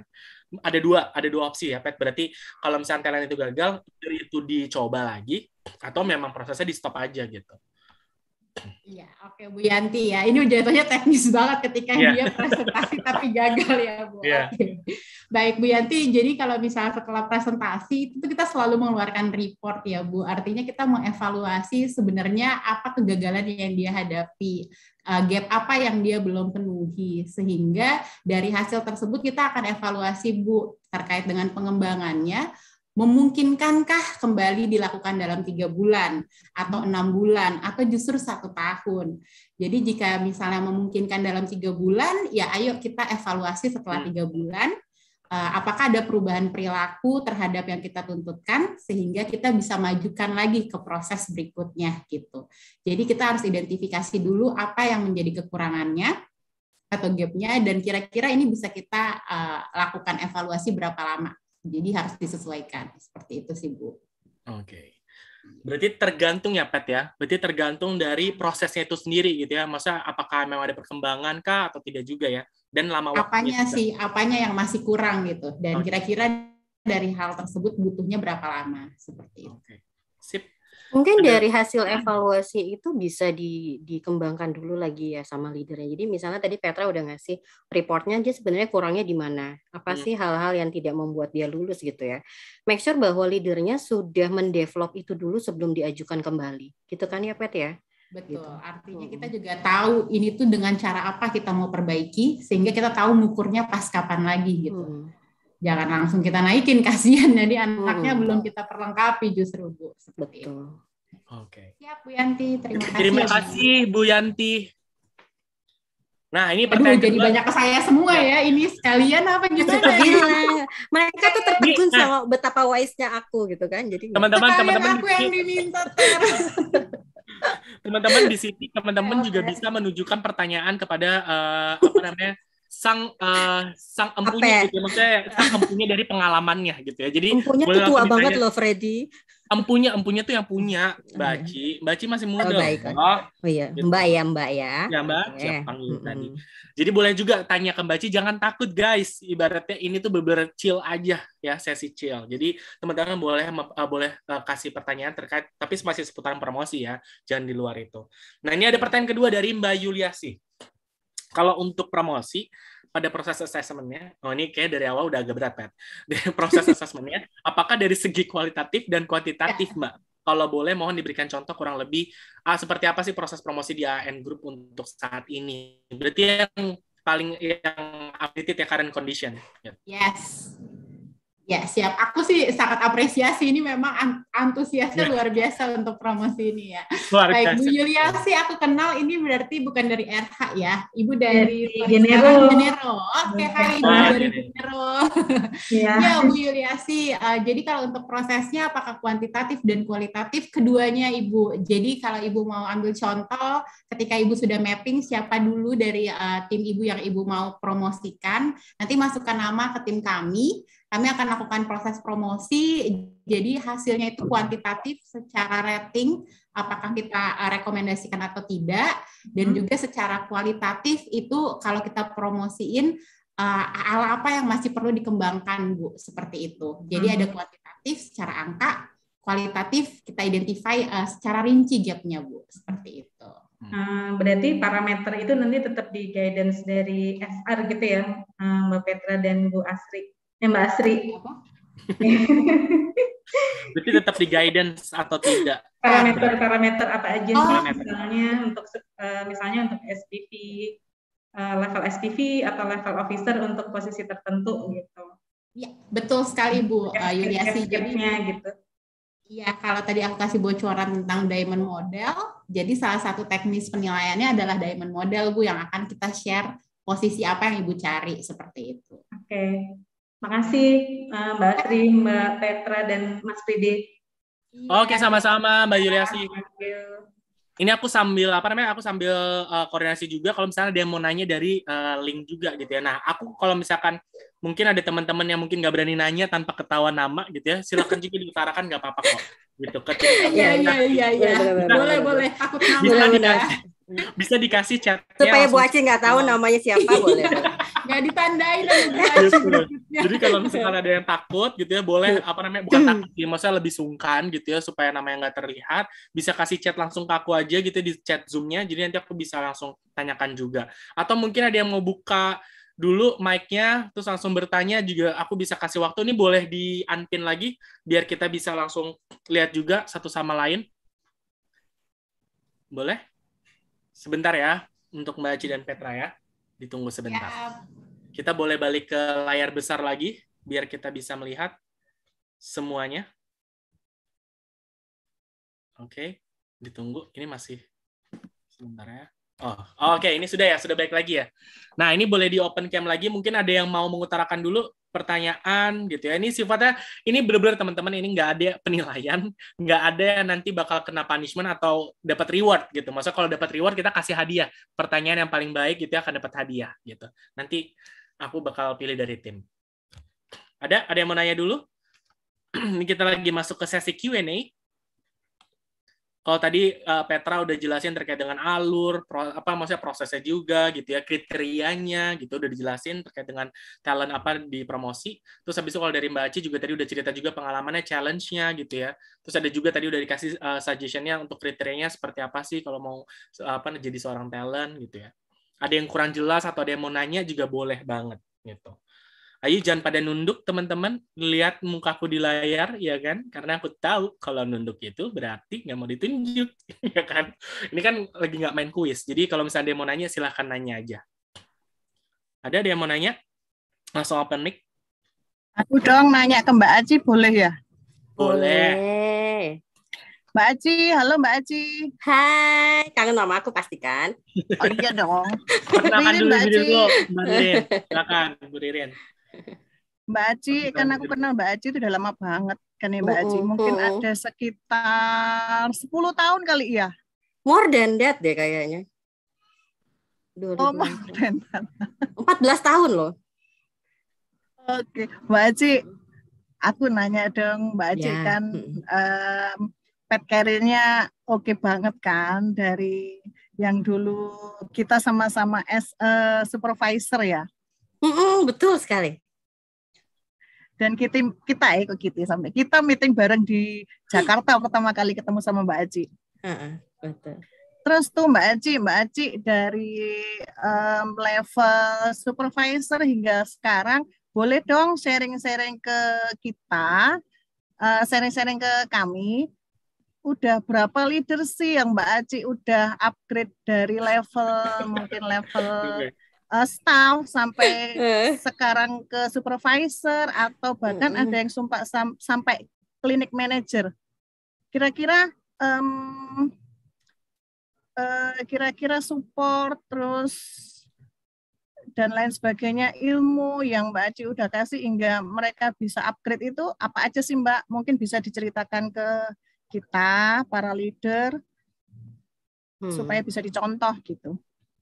Ada dua, ada dua opsi ya, Pet. Berarti kalau misalnya talent itu gagal, itu dicoba lagi atau memang prosesnya di stop aja gitu. Iya, oke okay, Bu Yanti ya. Ini jatuhnya teknis banget ketika yeah. dia presentasi tapi gagal ya Bu. Yeah. Okay. Baik Bu Yanti, jadi kalau misalnya setelah presentasi itu kita selalu mengeluarkan report ya Bu. Artinya kita mengevaluasi sebenarnya apa kegagalan yang dia hadapi, eh, gap apa yang dia belum penuhi sehingga dari hasil tersebut kita akan evaluasi Bu terkait dengan pengembangannya memungkinkankah kembali dilakukan dalam tiga bulan atau enam bulan atau justru satu tahun. Jadi jika misalnya memungkinkan dalam tiga bulan, ya ayo kita evaluasi setelah hmm. tiga bulan eh, apakah ada perubahan perilaku terhadap yang kita tuntutkan sehingga kita bisa majukan lagi ke proses berikutnya gitu. Jadi kita harus identifikasi dulu apa yang menjadi kekurangannya atau gapnya dan kira-kira ini bisa kita uh, lakukan evaluasi berapa lama jadi harus disesuaikan seperti itu sih Bu. Oke. Okay. Berarti tergantung ya Pet ya. Berarti tergantung dari prosesnya itu sendiri gitu ya. Masa apakah memang ada perkembangan kah atau tidak juga ya. Dan lama waktu. Apanya juga. sih, apanya yang masih kurang gitu. Dan kira-kira okay. dari hal tersebut butuhnya berapa lama seperti itu. Oke. Okay. Sip. Mungkin ada, dari hasil evaluasi itu bisa di, dikembangkan dulu lagi ya sama leadernya. Jadi misalnya tadi Petra udah ngasih reportnya, dia sebenarnya kurangnya di mana? Apa hmm. sih hal-hal yang tidak membuat dia lulus gitu ya? Make sure bahwa leadernya sudah mendevelop itu dulu sebelum diajukan kembali, gitu kan ya Pet ya? Betul. Gitu. Artinya hmm. kita juga tahu ini tuh dengan cara apa kita mau perbaiki, sehingga kita tahu ngukurnya pas kapan lagi gitu. Hmm jangan langsung kita naikin kasihan jadi anaknya hmm. belum kita perlengkapi justru Bu seperti itu. Oke. Okay. siap Bu Yanti, terima kasih. Terima kasih Bu. Yanti. Nah, ini pertanyaan Aduh, jadi banyak ke saya semua ya. ya. Ini sekalian apa gimana? Gitu? ya? Mereka tuh tertegun nah, sama betapa wise-nya aku gitu kan. Jadi teman-teman teman-teman aku yang diminta Teman-teman di sini teman-teman juga bisa menunjukkan pertanyaan kepada uh, apa namanya? sang uh, sang empunya Ape. Ya? gitu ya. maksudnya sang empunya dari pengalamannya gitu ya jadi empunya tuh tua ditanya, banget loh Freddy empunya empunya tuh yang punya Baci, Baci masih muda oh, oh, oh iya gitu. Mbak ya Mbak ya ya Mbak okay. siapa panggil mm -hmm. tadi jadi boleh juga tanya ke Baci, jangan takut guys ibaratnya ini tuh beberapa chill aja ya sesi chill jadi teman-teman boleh uh, boleh uh, kasih pertanyaan terkait tapi masih seputaran promosi ya jangan di luar itu nah ini ada pertanyaan kedua dari Mbak Yuliasi kalau untuk promosi, pada proses assessmentnya, oh ini kayak dari awal udah agak berat, Pat. proses assessmentnya, apakah dari segi kualitatif dan kuantitatif, Mbak? Kalau boleh, mohon diberikan contoh kurang lebih ah, seperti apa sih proses promosi di AN Group untuk saat ini? Berarti yang paling yang updated ya current condition. Yes, Ya siap, aku sih sangat apresiasi ini memang antusiasnya ya. luar biasa untuk promosi ini ya. Luar Baik Bu Yulia sih aku kenal ini berarti bukan dari RH ya, Ibu iya, dari Genero. Genero. Oke, hai Ibu dari Genero. Ya. ya Bu Yulia sih, uh, jadi kalau untuk prosesnya apakah kuantitatif dan kualitatif keduanya Ibu. Jadi kalau Ibu mau ambil contoh, ketika Ibu sudah mapping siapa dulu dari uh, tim Ibu yang Ibu mau promosikan, nanti masukkan nama ke tim kami kami akan lakukan proses promosi. Jadi hasilnya itu kuantitatif secara rating apakah kita eh, rekomendasikan atau tidak dan hmm. juga secara kualitatif itu kalau kita promosiin eh, ala apa yang masih perlu dikembangkan Bu seperti itu. Jadi hmm. ada kuantitatif secara angka, kualitatif kita identify eh, secara rinci gapnya Bu seperti itu. Hmm, berarti parameter itu nanti tetap di guidance dari SR gitu ya Mbak Petra dan Bu Asri ya Mbak Asri. Berarti tetap di guidance atau tidak? Parameter-parameter apa aja sih? Oh. Misalnya untuk eh, misalnya untuk SPV eh, level SPV atau level officer untuk posisi tertentu gitu. Ya, betul sekali Bu uh, eh, Yuliasi. Jadi gitu. Iya, kalau tadi aku kasih bocoran tentang diamond model, jadi salah satu teknis penilaiannya adalah diamond model Bu yang akan kita share posisi apa yang Ibu cari seperti itu. Oke. Okay. Makasih eh, Mbak Sri, Mbak Petra, dan Mas PD. Iya, Oke, sama-sama Mbak Yuliasi. Ini aku sambil apa namanya? Aku sambil uh, koordinasi juga kalau misalnya dia mau nanya dari uh, link juga gitu ya. Nah, aku kalau misalkan mungkin ada teman-teman yang mungkin nggak berani nanya tanpa ketawa nama gitu ya, silakan juga diutarakan nggak apa-apa kok. Gitu. Iya, iya, iya, iya. iya. Boleh, boleh. Aku tahu. Bisa, bisa dikasih chat Supaya Bu Aci nggak tahu oh. namanya siapa boleh. Nggak ditandain iya, Jadi kalau misalkan ada yang takut gitu ya, boleh hmm. apa namanya bukan takut ya, maksudnya lebih sungkan gitu ya supaya namanya nggak terlihat, bisa kasih chat langsung ke aku aja gitu ya, di chat zoomnya Jadi nanti aku bisa langsung tanyakan juga. Atau mungkin ada yang mau buka dulu mic-nya terus langsung bertanya juga aku bisa kasih waktu ini boleh di unpin lagi biar kita bisa langsung lihat juga satu sama lain. Boleh? Sebentar ya, untuk Mbak Aci dan Petra ya. Ditunggu sebentar. Ya. Kita boleh balik ke layar besar lagi, biar kita bisa melihat semuanya. Oke, ditunggu. Ini masih sebentar ya. Oh. oh, oke okay. ini sudah ya, sudah baik lagi ya. Nah, ini boleh di open cam lagi. Mungkin ada yang mau mengutarakan dulu pertanyaan gitu ya. Ini sifatnya ini benar-benar teman-teman ini nggak ada penilaian, nggak ada nanti bakal kena punishment atau dapat reward gitu. Masa kalau dapat reward kita kasih hadiah. Pertanyaan yang paling baik gitu ya, akan dapat hadiah gitu. Nanti aku bakal pilih dari tim. Ada ada yang mau nanya dulu? ini kita lagi masuk ke sesi Q&A kalau tadi uh, Petra udah jelasin terkait dengan alur, pro, apa maksudnya prosesnya juga gitu ya, kriterianya gitu udah dijelasin terkait dengan talent apa di promosi. Terus habis itu kalau dari Mbak Aci juga tadi udah cerita juga pengalamannya, challenge-nya gitu ya. Terus ada juga tadi udah dikasih uh, suggestion-nya untuk kriterianya seperti apa sih kalau mau apa jadi seorang talent gitu ya. Ada yang kurang jelas atau ada yang mau nanya juga boleh banget gitu. Ayo jangan pada nunduk teman-teman, lihat mukaku di layar, ya kan? Karena aku tahu kalau nunduk itu berarti nggak mau ditunjuk, ya kan? Ini kan lagi nggak main kuis, jadi kalau misalnya dia mau nanya, silahkan nanya aja. Ada dia mau nanya? Langsung open mic. Aku dong nanya ke Mbak Aci, boleh ya? Boleh. Mbak Aci, halo Mbak Aci. Hai, kangen nama aku pastikan. Oh iya dong. Perkenalkan dulu Mbak Aci. dulu, Mbak Ririn. Silakan, Bu Ririn. Mbak Aci, kan aku kenal Mbak Aci itu udah lama banget kan ya Mbak uh, Aci. Mungkin ada sekitar 10 tahun kali ya. More than that deh kayaknya. Oh, more than that. 14 tahun loh. Oke, okay. Mbak Aci, aku nanya dong Mbak Aci ya. kan um, pet carrier-nya oke okay banget kan dari yang dulu kita sama-sama as a supervisor ya. Mm -mm, betul sekali dan kita kita ya kok kita gitu ya, sampai kita meeting bareng di Jakarta pertama kali ketemu sama Mbak Aci. Uh, betul. Terus tuh Mbak Aci, Mbak Aci dari um, level supervisor hingga sekarang boleh dong sharing-sharing ke kita, sharing eh, sharing-sharing ke kami. Udah berapa leader sih yang Mbak Aci udah upgrade dari level mungkin level uh, staff sampai eh. sekarang ke supervisor atau bahkan mm -hmm. ada yang sumpah sam sampai klinik manager. Kira-kira um, uh, support terus dan lain sebagainya ilmu yang Mbak Aci udah kasih hingga mereka bisa upgrade itu apa aja sih Mbak? Mungkin bisa diceritakan ke kita para leader hmm. supaya bisa dicontoh gitu.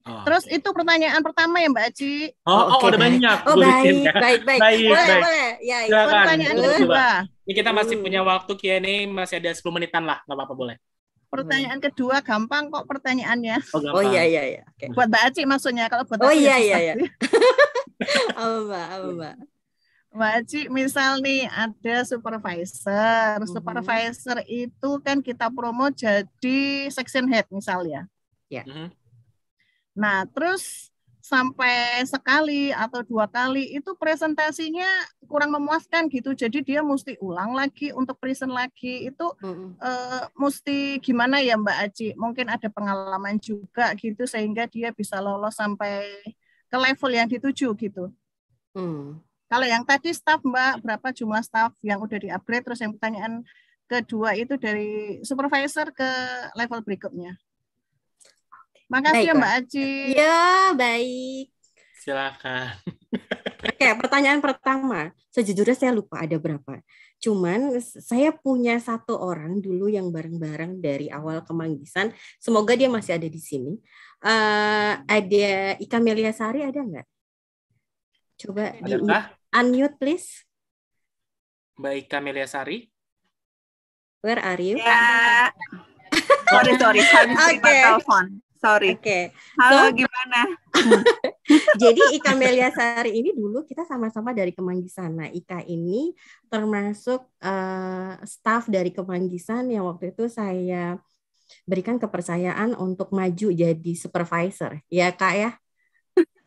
Ah. Terus itu pertanyaan pertama ya Mbak Aci. Oh, oh, okay, oh ada baik. banyak. Oh baik, baik, baik, baik. Boleh, baik. boleh. Ya, itu Pertanyaan kedua. Ini kita masih hmm. punya waktu Q&A masih ada 10 menitan lah, nggak apa-apa boleh. Pertanyaan hmm. kedua gampang kok pertanyaannya. Oh, oh iya iya iya. Okay. Buat Mbak Aci maksudnya kalau buat Oh ya iya, iya iya iya. apa Mbak, apa Mbak? Aci, misal nih ada supervisor. Mm-hmm. Supervisor itu kan kita promo jadi section head misalnya. Ya. Yeah. Mm-hmm Nah, terus sampai sekali atau dua kali itu presentasinya kurang memuaskan gitu. Jadi dia mesti ulang lagi untuk present lagi itu mm -hmm. uh, mesti gimana ya Mbak Aci? Mungkin ada pengalaman juga gitu sehingga dia bisa lolos sampai ke level yang dituju gitu. Mm. Kalau yang tadi staff Mbak berapa jumlah staff yang udah di-upgrade terus yang pertanyaan kedua itu dari supervisor ke level berikutnya. Makasih ya, baik, ya Mbak Aci. Ya, baik. Silakan. Oke, pertanyaan pertama. Sejujurnya saya lupa ada berapa. Cuman saya punya satu orang dulu yang bareng-bareng dari awal kemanggisan. Semoga dia masih ada di sini. Uh, ada Ika Melia Sari ada nggak? Coba di unmute please. Mbak Ika Melia Sari. Where are you? Yeah. Sorry, sorry. Oke. Okay. Sorry. Oke. Okay. Halo, so, gimana? Jadi Ika Melia Sari ini dulu kita sama-sama dari Kemanggisan. Nah, Ika ini termasuk uh, staff dari Kemanggisan yang waktu itu saya berikan kepercayaan untuk maju jadi supervisor. Ya, Kak ya?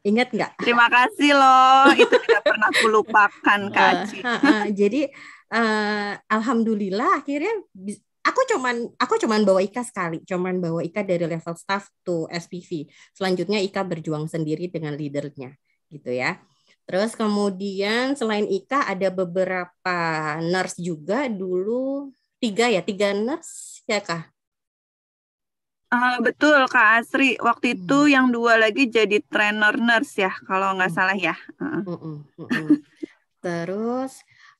Ingat nggak? Terima kasih loh. Itu tidak pernah kulupakan, Kak Uh, uh, uh, jadi uh, alhamdulillah akhirnya aku cuman aku cuman bawa Ika sekali, cuman bawa Ika dari level staff to SPV. Selanjutnya Ika berjuang sendiri dengan leadernya, gitu ya. Terus kemudian selain Ika ada beberapa nurse juga dulu tiga ya tiga nurse ya kak. Uh, eh, betul Kak Asri, waktu hmm. itu yang dua lagi jadi trainer nurse ya kalau nggak hmm. salah ya. Uh. Hmm, hmm, hmm. Terus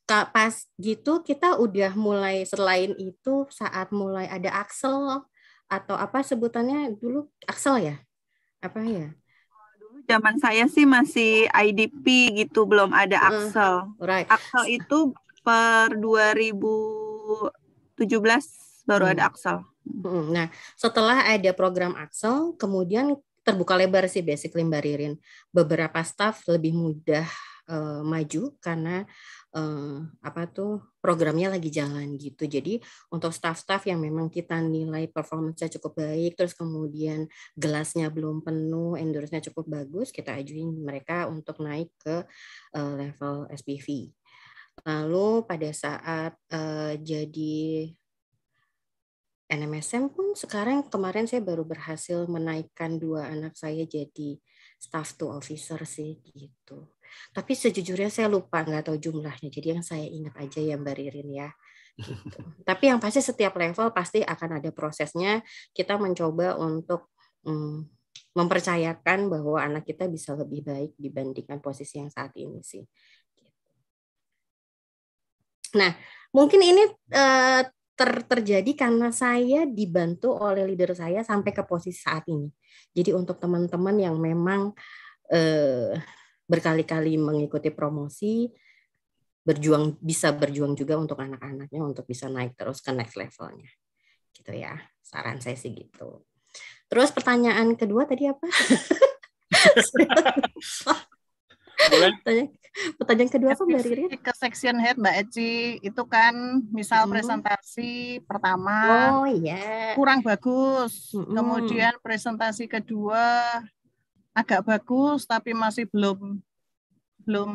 pas gitu kita udah mulai selain itu saat mulai ada Axel atau apa sebutannya dulu Axel ya apa ya dulu zaman saya sih masih IDP gitu belum ada ah, Axel uh, right. Axel itu per 2017 baru hmm. ada Axel hmm, nah setelah ada program Axel kemudian terbuka lebar sih basic Mbak Ririn beberapa staff lebih mudah uh, maju karena eh, apa tuh programnya lagi jalan gitu. Jadi untuk staff-staff yang memang kita nilai performance-nya cukup baik, terus kemudian gelasnya belum penuh, endorse-nya cukup bagus, kita ajuin mereka untuk naik ke eh, level SPV. Lalu pada saat uh, jadi NMSM pun sekarang kemarin saya baru berhasil menaikkan dua anak saya jadi staff to officer sih gitu. Tapi sejujurnya saya lupa nggak tahu jumlahnya. Jadi yang saya ingat aja yang Mbak ya. Gitu. Tapi yang pasti setiap level pasti akan ada prosesnya. Kita mencoba untuk hmm, mempercayakan bahwa anak kita bisa lebih baik dibandingkan posisi yang saat ini sih. Gitu. Nah, mungkin ini uh, ter terjadi karena saya dibantu oleh leader saya sampai ke posisi saat ini. Jadi untuk teman-teman yang memang eh, berkali-kali mengikuti promosi, berjuang bisa berjuang juga untuk anak-anaknya untuk bisa naik terus ke next levelnya. Gitu ya. Saran saya sih gitu. Terus pertanyaan kedua tadi apa? Boleh? Pertanyaan kedua apa Mbak Riri? Ke section head Mbak Eci itu kan misal hmm. presentasi pertama oh, yeah. kurang bagus, hmm. kemudian presentasi kedua agak bagus tapi masih belum belum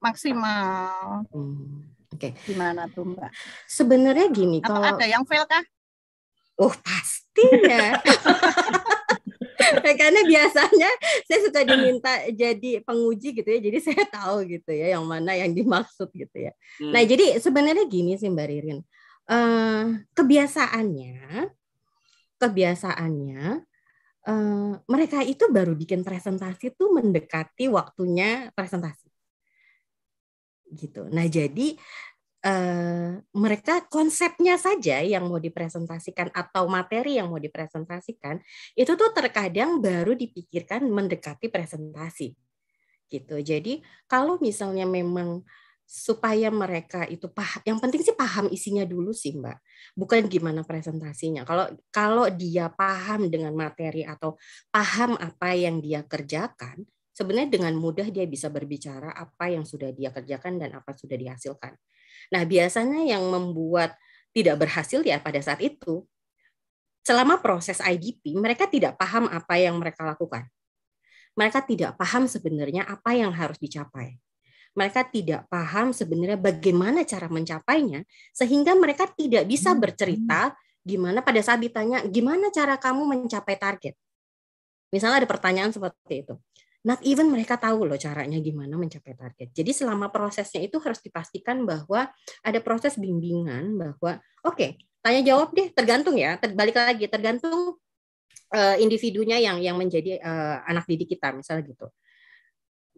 maksimal. Hmm. Oke. Okay. Gimana tuh Mbak? Sebenarnya gini Atau kalau ada yang fail kah? Oh pasti ya. Ya, karena biasanya saya suka diminta jadi penguji gitu ya jadi saya tahu gitu ya yang mana yang dimaksud gitu ya hmm. nah jadi sebenarnya gini sih mbak Ririn uh, kebiasaannya kebiasaannya uh, mereka itu baru bikin presentasi tuh mendekati waktunya presentasi gitu nah jadi Uh, mereka konsepnya saja yang mau dipresentasikan atau materi yang mau dipresentasikan itu tuh terkadang baru dipikirkan mendekati presentasi gitu. Jadi kalau misalnya memang supaya mereka itu paham, yang penting sih paham isinya dulu sih mbak, bukan gimana presentasinya. Kalau kalau dia paham dengan materi atau paham apa yang dia kerjakan, sebenarnya dengan mudah dia bisa berbicara apa yang sudah dia kerjakan dan apa sudah dihasilkan Nah, biasanya yang membuat tidak berhasil ya pada saat itu selama proses IDP mereka tidak paham apa yang mereka lakukan. Mereka tidak paham sebenarnya apa yang harus dicapai. Mereka tidak paham sebenarnya bagaimana cara mencapainya sehingga mereka tidak bisa hmm. bercerita gimana pada saat ditanya gimana cara kamu mencapai target. Misalnya ada pertanyaan seperti itu not even mereka tahu loh caranya gimana mencapai target. Jadi selama prosesnya itu harus dipastikan bahwa ada proses bimbingan bahwa oke, okay, tanya jawab deh, tergantung ya, terbalik lagi tergantung uh, individunya yang yang menjadi uh, anak didik kita misalnya gitu.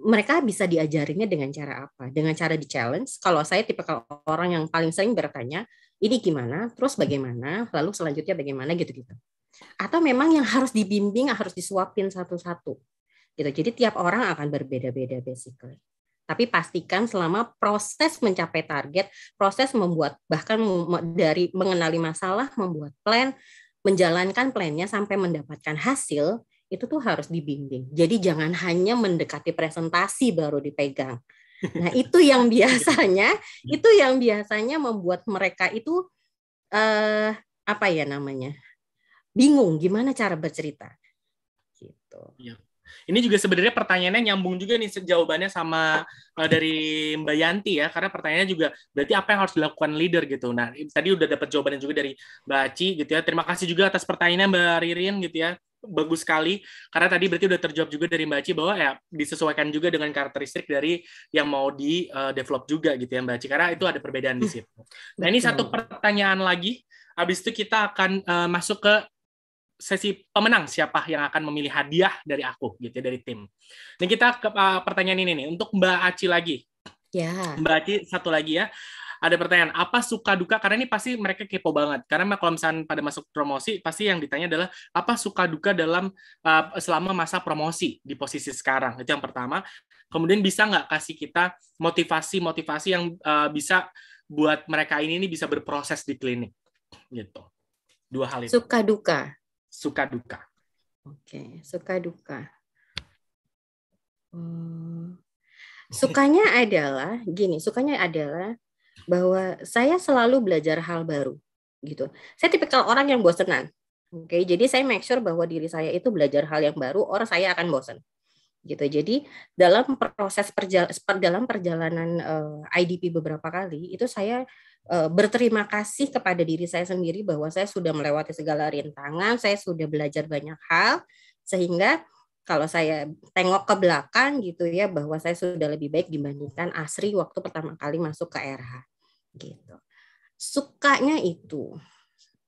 Mereka bisa diajarinya dengan cara apa? Dengan cara di challenge. Kalau saya tipe orang yang paling sering bertanya, ini gimana, terus bagaimana, lalu selanjutnya bagaimana gitu-gitu. Atau memang yang harus dibimbing harus disuapin satu-satu gitu. Jadi tiap orang akan berbeda-beda basically. Tapi pastikan selama proses mencapai target, proses membuat bahkan dari mengenali masalah, membuat plan, menjalankan plannya sampai mendapatkan hasil itu tuh harus dibimbing. Jadi jangan hanya mendekati presentasi baru dipegang. Nah, itu yang biasanya itu yang biasanya membuat mereka itu eh apa ya namanya? bingung gimana cara bercerita gitu. Ya. Ini juga sebenarnya pertanyaannya nyambung juga nih jawabannya sama uh, dari Mbak Yanti ya, karena pertanyaannya juga berarti apa yang harus dilakukan leader gitu. Nah, tadi udah dapat jawabannya juga dari Mbak Aci gitu ya. Terima kasih juga atas pertanyaannya Mbak Ririn gitu ya bagus sekali karena tadi berarti udah terjawab juga dari Mbak Aci bahwa ya disesuaikan juga dengan karakteristik dari yang mau di uh, develop juga gitu ya Mbak Aci karena itu ada perbedaan di situ. Nah ini satu hmm. pertanyaan lagi. Habis itu kita akan uh, masuk ke sesi pemenang siapa yang akan memilih hadiah dari aku gitu ya, dari tim. Dan kita ke uh, pertanyaan ini nih untuk Mbak Aci lagi. Ya. Mbak Aci satu lagi ya. Ada pertanyaan apa suka duka karena ini pasti mereka kepo banget karena kalau misalnya pada masuk promosi pasti yang ditanya adalah apa suka duka dalam uh, selama masa promosi di posisi sekarang itu yang pertama. Kemudian bisa nggak kasih kita motivasi-motivasi yang uh, bisa buat mereka ini ini bisa berproses di klinik gitu. Dua hal itu. Suka duka suka duka. Oke, suka duka. Hmm. Sukanya adalah gini, sukanya adalah bahwa saya selalu belajar hal baru gitu. Saya tipikal orang yang bosenan. Oke, okay? jadi saya make sure bahwa diri saya itu belajar hal yang baru, orang saya akan bosen gitu. Jadi dalam proses perjal dalam perjalanan uh, eh, IDP beberapa kali itu saya Eh, berterima kasih kepada diri saya sendiri bahwa saya sudah melewati segala rintangan, saya sudah belajar banyak hal sehingga kalau saya tengok ke belakang gitu ya bahwa saya sudah lebih baik dibandingkan Asri waktu pertama kali masuk ke RH gitu. Sukanya itu.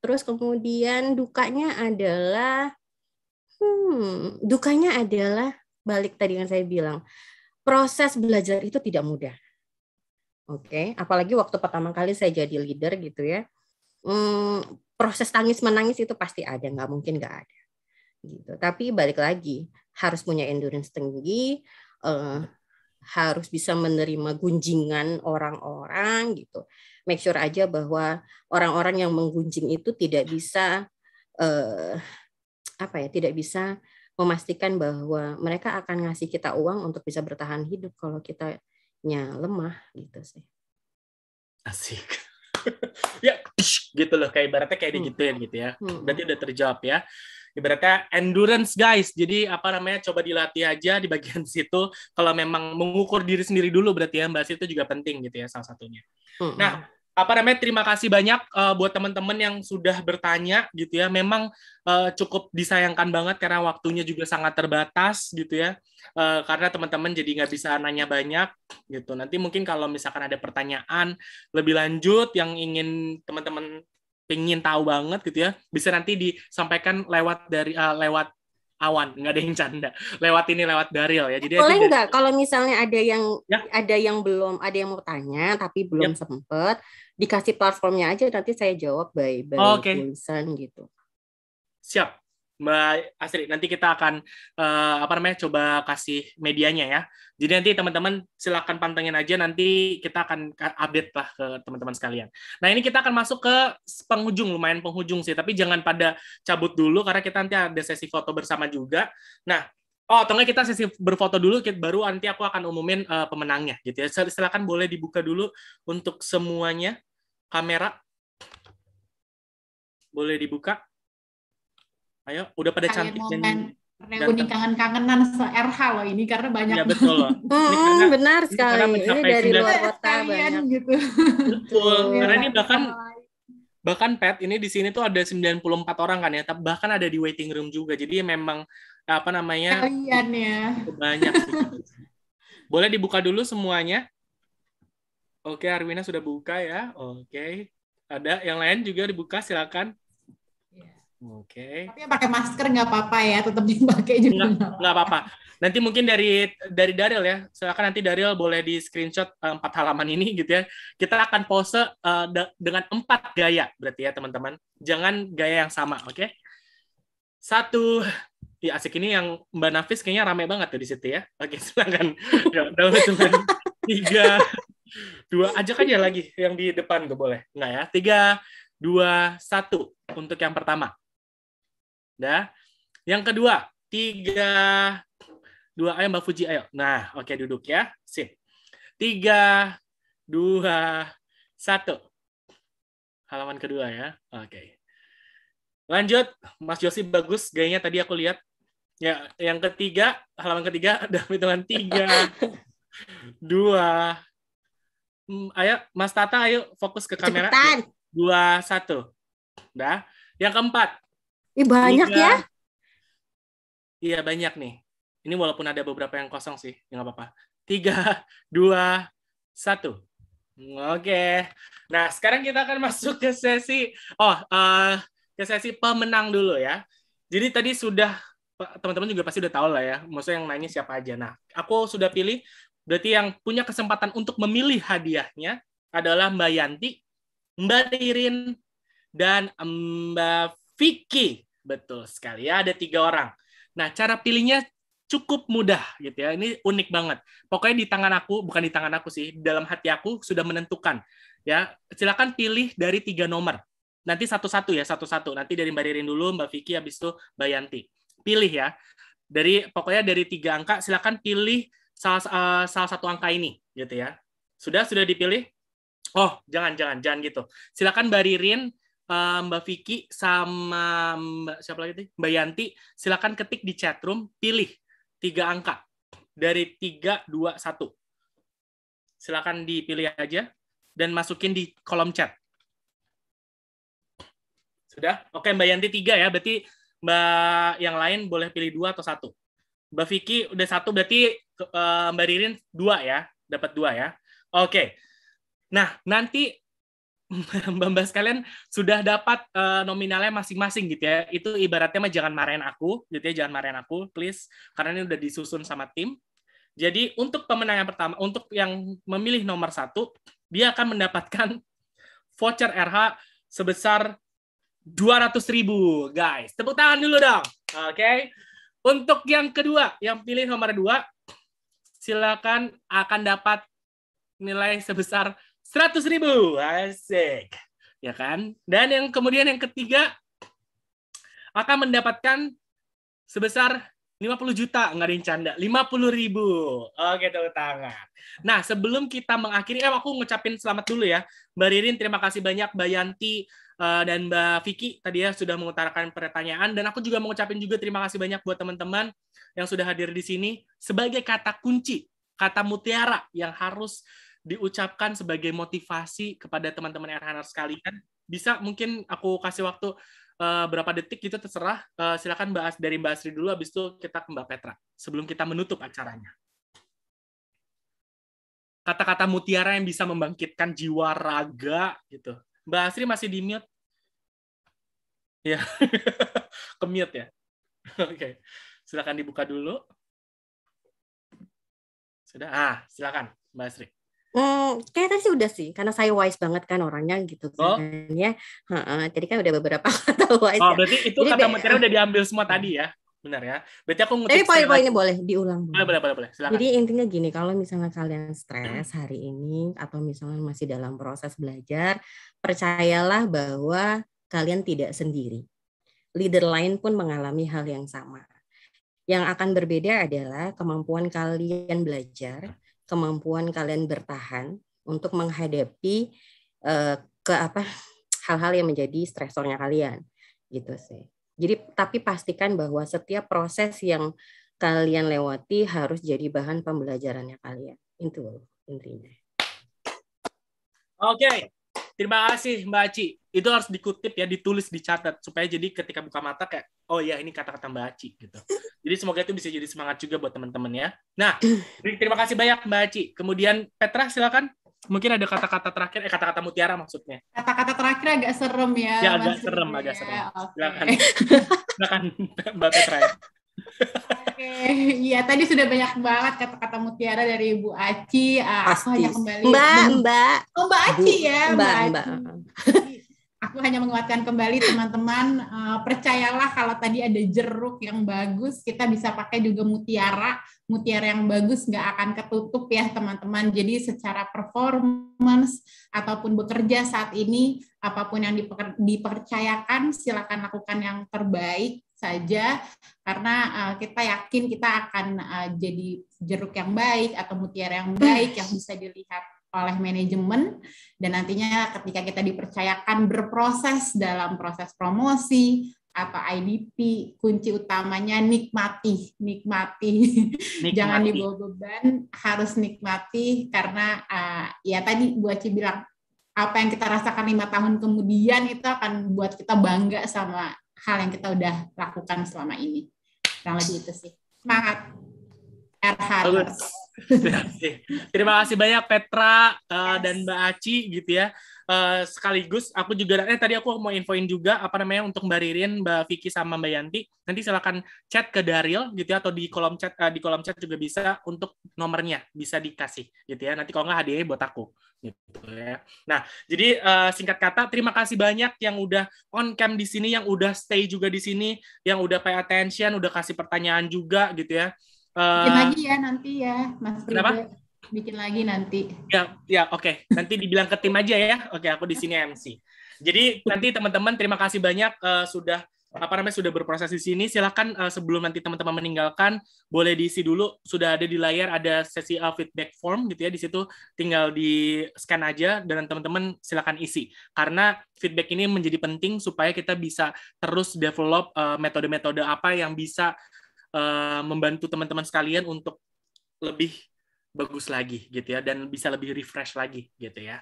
Terus kemudian dukanya adalah hmm, dukanya adalah balik tadi yang saya bilang, proses belajar itu tidak mudah Oke, okay. apalagi waktu pertama kali saya jadi leader gitu ya, hmm, proses tangis menangis itu pasti ada, nggak mungkin nggak ada. Gitu. Tapi balik lagi harus punya endurance tinggi, eh, harus bisa menerima gunjingan orang-orang gitu. Make sure aja bahwa orang-orang yang menggunjing itu tidak bisa eh, apa ya, tidak bisa memastikan bahwa mereka akan ngasih kita uang untuk bisa bertahan hidup kalau kita nya lemah gitu sih. Asik. ya gitu loh kayak ibaratnya kayak hmm. digituin hmm. gitu ya. Hmm. Berarti udah terjawab ya. Ibaratnya endurance guys. Jadi apa namanya coba dilatih aja di bagian situ kalau memang mengukur diri sendiri dulu berarti ya Mbak itu juga penting gitu ya salah satunya. Hmm. Nah, apa namanya terima kasih banyak uh, buat teman-teman yang sudah bertanya gitu ya. Memang uh, cukup disayangkan banget karena waktunya juga sangat terbatas gitu ya. Uh, karena teman-teman jadi nggak bisa nanya banyak gitu. Nanti mungkin kalau misalkan ada pertanyaan lebih lanjut yang ingin teman-teman ingin tahu banget gitu ya, bisa nanti disampaikan lewat dari uh, lewat awan nggak ada yang canda lewat ini lewat Daryl ya jadi boleh nggak kalau misalnya ada yang ya. ada yang belum ada yang mau tanya tapi ya. belum ya. sempet dikasih platformnya aja nanti saya jawab by by oh, okay. tulisan gitu siap Mbak asri nanti kita akan uh, apa namanya coba kasih medianya ya. Jadi nanti teman-teman silahkan pantengin aja nanti kita akan update lah ke teman-teman sekalian. Nah ini kita akan masuk ke penghujung, lumayan penghujung sih, tapi jangan pada cabut dulu karena kita nanti ada sesi foto bersama juga. Nah Oh, atau kita sesi berfoto dulu, baru nanti aku akan umumin uh, pemenangnya, gitu ya. Silakan boleh dibuka dulu untuk semuanya kamera. Boleh dibuka. Ayo, udah pada Kalian cantik dan reuni kangen-kangenan se-RH loh ini karena banyak ya, betul loh. Mm, ini karena, benar sekali ini, ini dari luar kota banyak gitu betul iya. karena ini bahkan bahkan pet ini di sini tuh ada 94 orang kan ya bahkan ada di waiting room juga jadi memang apa namanya kalian ya banyak boleh dibuka dulu semuanya oke Arwina sudah buka ya oke ada yang lain juga dibuka silakan Oke. Okay. Tapi yang pakai masker nggak apa-apa ya, tetap dipakai juga. Nggak apa-apa. Nanti mungkin dari dari Daril ya, silakan nanti Daril boleh di screenshot eh, empat halaman ini gitu ya. Kita akan pose uh, de dengan empat gaya berarti ya teman-teman. Jangan gaya yang sama, oke? Okay? Satu, ya asik ini yang Mbak Nafis kayaknya rame banget tuh di situ ya. Oke, silakan. Dalam tiga, dua, ajak aja lagi yang di depan tuh boleh. Nggak ya? Tiga, dua, satu untuk yang pertama. Dah. Yang kedua, tiga dua ayo Mbak Fuji ayo. Nah, oke okay, duduk ya. Sip. Tiga, dua, satu. Halaman kedua ya. Oke. Okay. Lanjut, Mas Yosi bagus gayanya tadi aku lihat. Ya, yang ketiga, halaman ketiga ada hitungan tiga, dua, hmm, ayo Mas Tata ayo fokus ke kamera. Cepetan. Dua, satu. Dah. Yang keempat, Ih, banyak iya. ya? Iya, banyak nih. Ini walaupun ada beberapa yang kosong sih, ya apa-apa. Tiga, dua, satu. Oke. Nah, sekarang kita akan masuk ke sesi, oh, uh, ke sesi pemenang dulu ya. Jadi tadi sudah, teman-teman juga pasti udah tahu lah ya, maksudnya yang nanya siapa aja. Nah, aku sudah pilih, berarti yang punya kesempatan untuk memilih hadiahnya adalah Mbak Yanti, Mbak Ririn, dan Mbak Vicky. Betul sekali. Ya, ada tiga orang. Nah, cara pilihnya cukup mudah gitu ya. Ini unik banget. Pokoknya di tangan aku, bukan di tangan aku sih, dalam hati aku sudah menentukan. Ya, silakan pilih dari tiga nomor. Nanti satu-satu ya, satu-satu. Nanti dari Mbak Ririn dulu, Mbak Vicky, habis itu Mbak Yanti. Pilih ya. Dari pokoknya dari tiga angka, silakan pilih salah eh, salah satu angka ini gitu ya. Sudah sudah dipilih? Oh, jangan jangan jangan gitu. Silakan Mbak Ririn Eh, Mbak Vicky sama Mbak siapa lagi tadi? Mbak Yanti, silakan ketik di chat room pilih tiga angka dari tiga dua satu. Silakan dipilih aja dan masukin di kolom chat. Sudah? Oke, Mbak Yanti tiga ya, berarti Mbak yang lain boleh pilih dua atau satu. Mbak Vicky udah satu, berarti eh, Mbak Ririn dua ya, dapat dua ya. Oke. Nah, nanti Mbak-mbak sekalian sudah dapat uh, nominalnya masing-masing gitu ya. Itu ibaratnya mah jangan marahin aku gitu ya, jangan marahin aku please karena ini sudah disusun sama tim. Jadi untuk pemenang yang pertama, untuk yang memilih nomor satu, dia akan mendapatkan voucher RH sebesar 200 ribu, guys. Tepuk tangan dulu dong. Oke. Okay? Untuk yang kedua, yang pilih nomor dua, silakan akan dapat nilai sebesar seratus ribu asik ya kan dan yang kemudian yang ketiga akan mendapatkan sebesar 50 juta nggak ada yang canda 50 ribu oke tahu tangan nah sebelum kita mengakhiri eh aku ngucapin selamat dulu ya Mbak Ririn terima kasih banyak Mbak Yanti eh, dan Mbak Vicky tadi ya sudah mengutarakan pertanyaan dan aku juga mengucapin juga terima kasih banyak buat teman-teman yang sudah hadir di sini sebagai kata kunci kata mutiara yang harus diucapkan sebagai motivasi kepada teman-teman Airhunter sekalian. Bisa mungkin aku kasih waktu uh, berapa detik gitu terserah. Uh, silakan bahas dari Mbak Asri dulu, abis itu kita ke Mbak Petra sebelum kita menutup acaranya. Kata-kata mutiara yang bisa membangkitkan jiwa raga gitu. Mbak Asri masih di mute? Ya, ke mute ya. Oke, okay. silakan dibuka dulu. Sudah, ah, silakan Mbak Asri. Hmm, kayak tadi sih udah sih, karena saya wise banget kan orangnya gitu oh. kan ya. Ha -ha, jadi kan udah beberapa kata wise. Oh, ya. berarti itu jadi, kata materi udah diambil semua hmm. tadi ya? Benar ya. Berarti aku ngutip. Tapi poin-poinnya boleh diulang. Boleh, boleh, boleh, boleh. Silakan. Jadi intinya gini, kalau misalnya kalian stres hmm. hari ini atau misalnya masih dalam proses belajar, percayalah bahwa kalian tidak sendiri. Leader lain pun mengalami hal yang sama. Yang akan berbeda adalah kemampuan kalian belajar kemampuan kalian bertahan untuk menghadapi uh, ke apa hal-hal yang menjadi stresornya kalian gitu sih. Jadi tapi pastikan bahwa setiap proses yang kalian lewati harus jadi bahan pembelajarannya kalian. Itu intinya. Oke, okay. Terima kasih Mbak Aci. Itu harus dikutip ya, ditulis, dicatat supaya jadi ketika buka mata kayak oh ya ini kata-kata Mbak Aci gitu. Jadi semoga itu bisa jadi semangat juga buat teman-teman ya. Nah, terima kasih banyak Mbak Aci. Kemudian Petra silakan mungkin ada kata-kata terakhir eh kata-kata mutiara maksudnya kata-kata terakhir agak serem ya ya agak serem agak ya. serem okay. silakan silakan mbak Petra ya. Oke, iya tadi sudah banyak banget kata-kata mutiara dari Bu Aci. Ah, aku hanya kembali Mbak, Mbak. Oh, Mbak Aci ya, Mbak. Mbak. Aci. Aku hanya menguatkan kembali teman-teman, uh, percayalah kalau tadi ada jeruk yang bagus, kita bisa pakai juga mutiara. Mutiara yang bagus nggak akan ketutup ya teman-teman. Jadi secara performance ataupun bekerja saat ini, apapun yang diper dipercayakan silakan lakukan yang terbaik saja karena uh, kita yakin kita akan uh, jadi jeruk yang baik atau mutiara yang baik yang bisa dilihat oleh manajemen dan nantinya ketika kita dipercayakan berproses dalam proses promosi atau IDP kunci utamanya nikmati nikmati, nikmati. jangan dibawa beban harus nikmati karena uh, ya tadi Bu Aci bilang apa yang kita rasakan lima tahun kemudian itu akan buat kita bangga sama hal yang kita udah lakukan selama ini. Kurang lebih itu sih. Semangat. Air Terima kasih. banyak Petra uh, eh, yes. dan Mbak Aci gitu ya. Uh, sekaligus aku juga eh tadi aku mau infoin juga apa namanya untuk Mbak Ririn, Mbak Vicky sama Mbak Yanti. Nanti silakan chat ke Daril gitu ya atau di kolom chat uh, di kolom chat juga bisa untuk nomornya bisa dikasih gitu ya. Nanti kalau nggak hadiahnya buat aku gitu ya. Nah, jadi uh, singkat kata terima kasih banyak yang udah on cam di sini, yang udah stay juga di sini, yang udah pay attention, udah kasih pertanyaan juga gitu ya. Uh, bikin eh, lagi ya nanti ya, Mas. Kenapa? Bikin lagi nanti. Ya, ya, oke. Okay. Nanti dibilang ke tim aja ya. Oke, okay, aku di sini MC. Jadi nanti teman-teman terima kasih banyak uh, sudah apa namanya sudah berproses di sini. Silakan uh, sebelum nanti teman-teman meninggalkan boleh diisi dulu. Sudah ada di layar ada sesi uh, feedback form gitu ya di situ tinggal di scan aja dan teman-teman silakan isi. Karena feedback ini menjadi penting supaya kita bisa terus develop metode-metode uh, metode -metode apa yang bisa Eh, membantu teman-teman sekalian untuk lebih bagus lagi gitu ya dan bisa lebih refresh lagi gitu ya.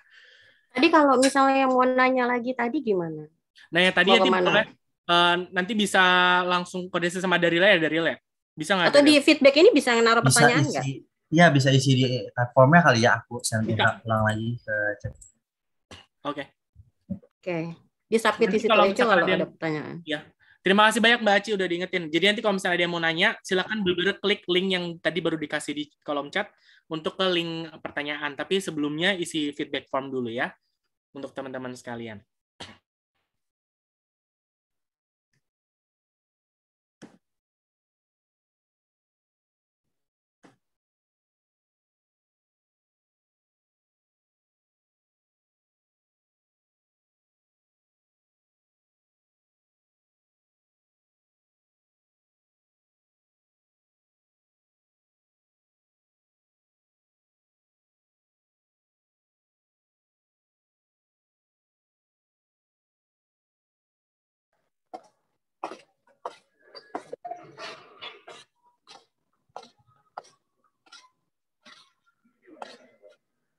Tadi kalau misalnya yang mau nanya lagi tadi gimana? Nah ya tadi ya, tim, uh, nanti bisa langsung kode sama dari ya dari lab. Bisa nggak? Atau di feedback ini bisa naruh bisa pertanyaan nggak? Iya bisa isi di platformnya kali ya aku send pulang lagi ke chat. Oke. Okay. Oke. Okay. Di submit di situ aja kalau ada pertanyaan. Iya. Terima kasih banyak Mbak Aci udah diingetin. Jadi nanti kalau misalnya ada yang mau nanya, silakan benar klik link yang tadi baru dikasih di kolom chat untuk ke link pertanyaan. Tapi sebelumnya isi feedback form dulu ya untuk teman-teman sekalian.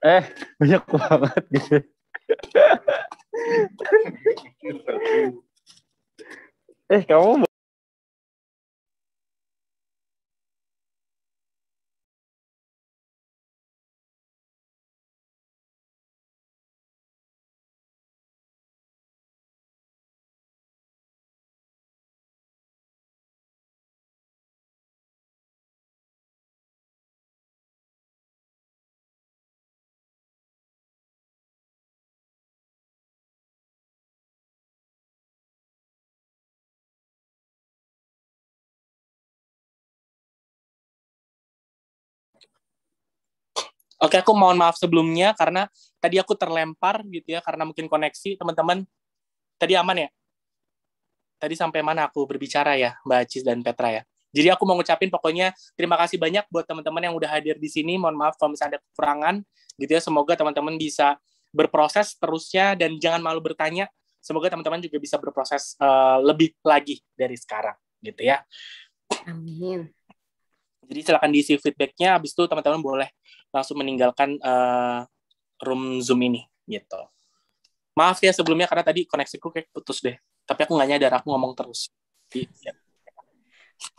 eh banyak banget gitu eh kamu Oke, aku mohon maaf sebelumnya karena tadi aku terlempar gitu ya karena mungkin koneksi teman-teman. Tadi aman ya? Tadi sampai mana aku berbicara ya, Mbak Cis dan Petra ya. Jadi aku mau ngucapin pokoknya terima kasih banyak buat teman-teman yang udah hadir di sini. Mohon maaf kalau misalnya ada kekurangan gitu ya. Semoga teman-teman bisa berproses terusnya dan jangan malu bertanya. Semoga teman-teman juga bisa berproses uh, lebih lagi dari sekarang gitu ya. Amin. Jadi silakan diisi feedbacknya. Abis itu teman-teman boleh langsung meninggalkan uh, room Zoom ini gitu. Maaf ya sebelumnya karena tadi koneksiku kayak putus deh. Tapi aku nggak nyadar aku ngomong terus. Jadi, ya.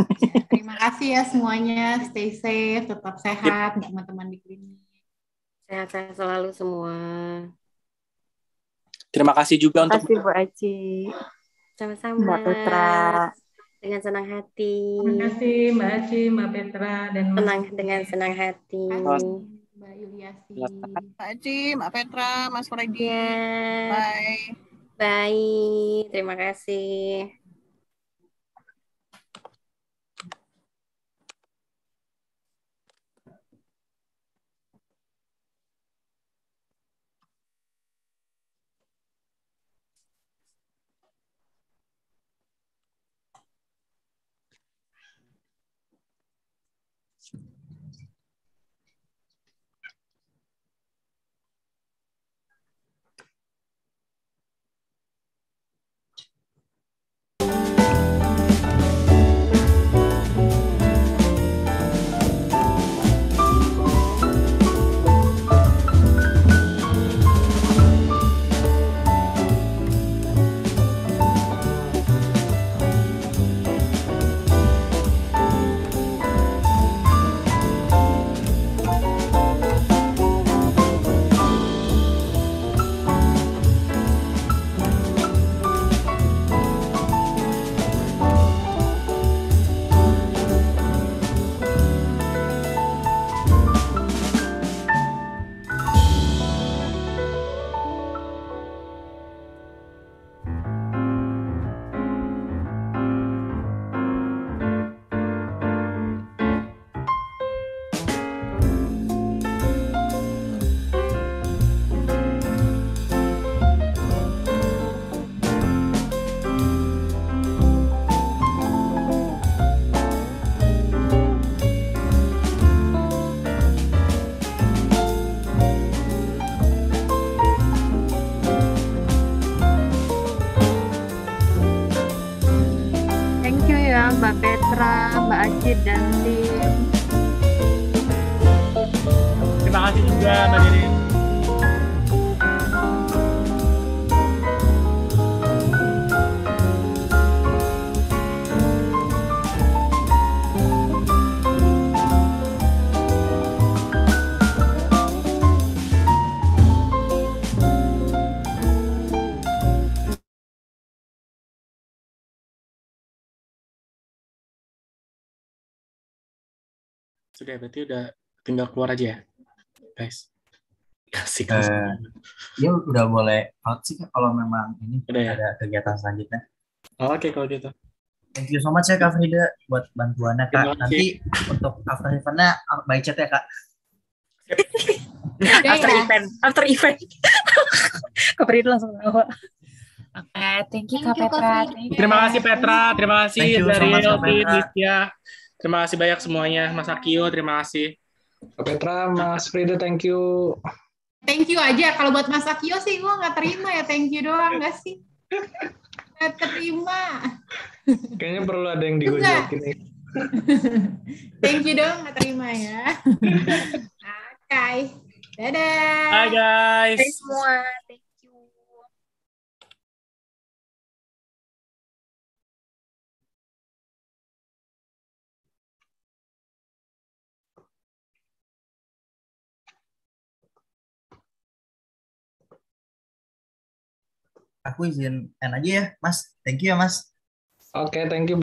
Terima kasih ya semuanya. Stay safe, tetap sehat teman-teman di klinik. Sehat-sehat selalu semua. Terima kasih juga Terima kasih, untuk Bu Aci. Sama-sama. Mbak Putra dengan senang hati. Terima kasih Mbak Aci, Mbak Petra dan Mas. Senang dengan senang hati. Mbak Yuliasi. Mbak Aci, Mbak Petra, Mas Freddy. Ya. Bye. Bye. Terima kasih. dan di Sudah berarti udah tinggal keluar aja ya, guys. Kasih eh, kasih. Uh, ya udah boleh out sih kalau memang ini udah ya? ada kegiatan selanjutnya. Oh, Oke okay, kalau gitu. Thank you so much ya Kak Frida buat bantuannya Kak. Nanti untuk after eventnya by chat ya Kak. after ya. event, after event. Kak Frida langsung tahu Oke, okay, thank you Kak thank Petra. You, Petra. Terima kasih Petra, terima kasih Daryl, Ditya. Terima kasih banyak semuanya, Mas Akio. Terima kasih. Oke Petra, Mas Frida, thank you. Thank you aja. Kalau buat Mas Akio sih, gue nggak terima ya. Thank you doang, nggak sih? Nggak terima. Kayaknya perlu ada yang digojokin thank you doang, nggak terima ya. Oke. Okay. Dadah. Bye guys. Thanks semua. aku izin N aja ya, Mas. Thank you ya, Mas. Oke, okay, thank you.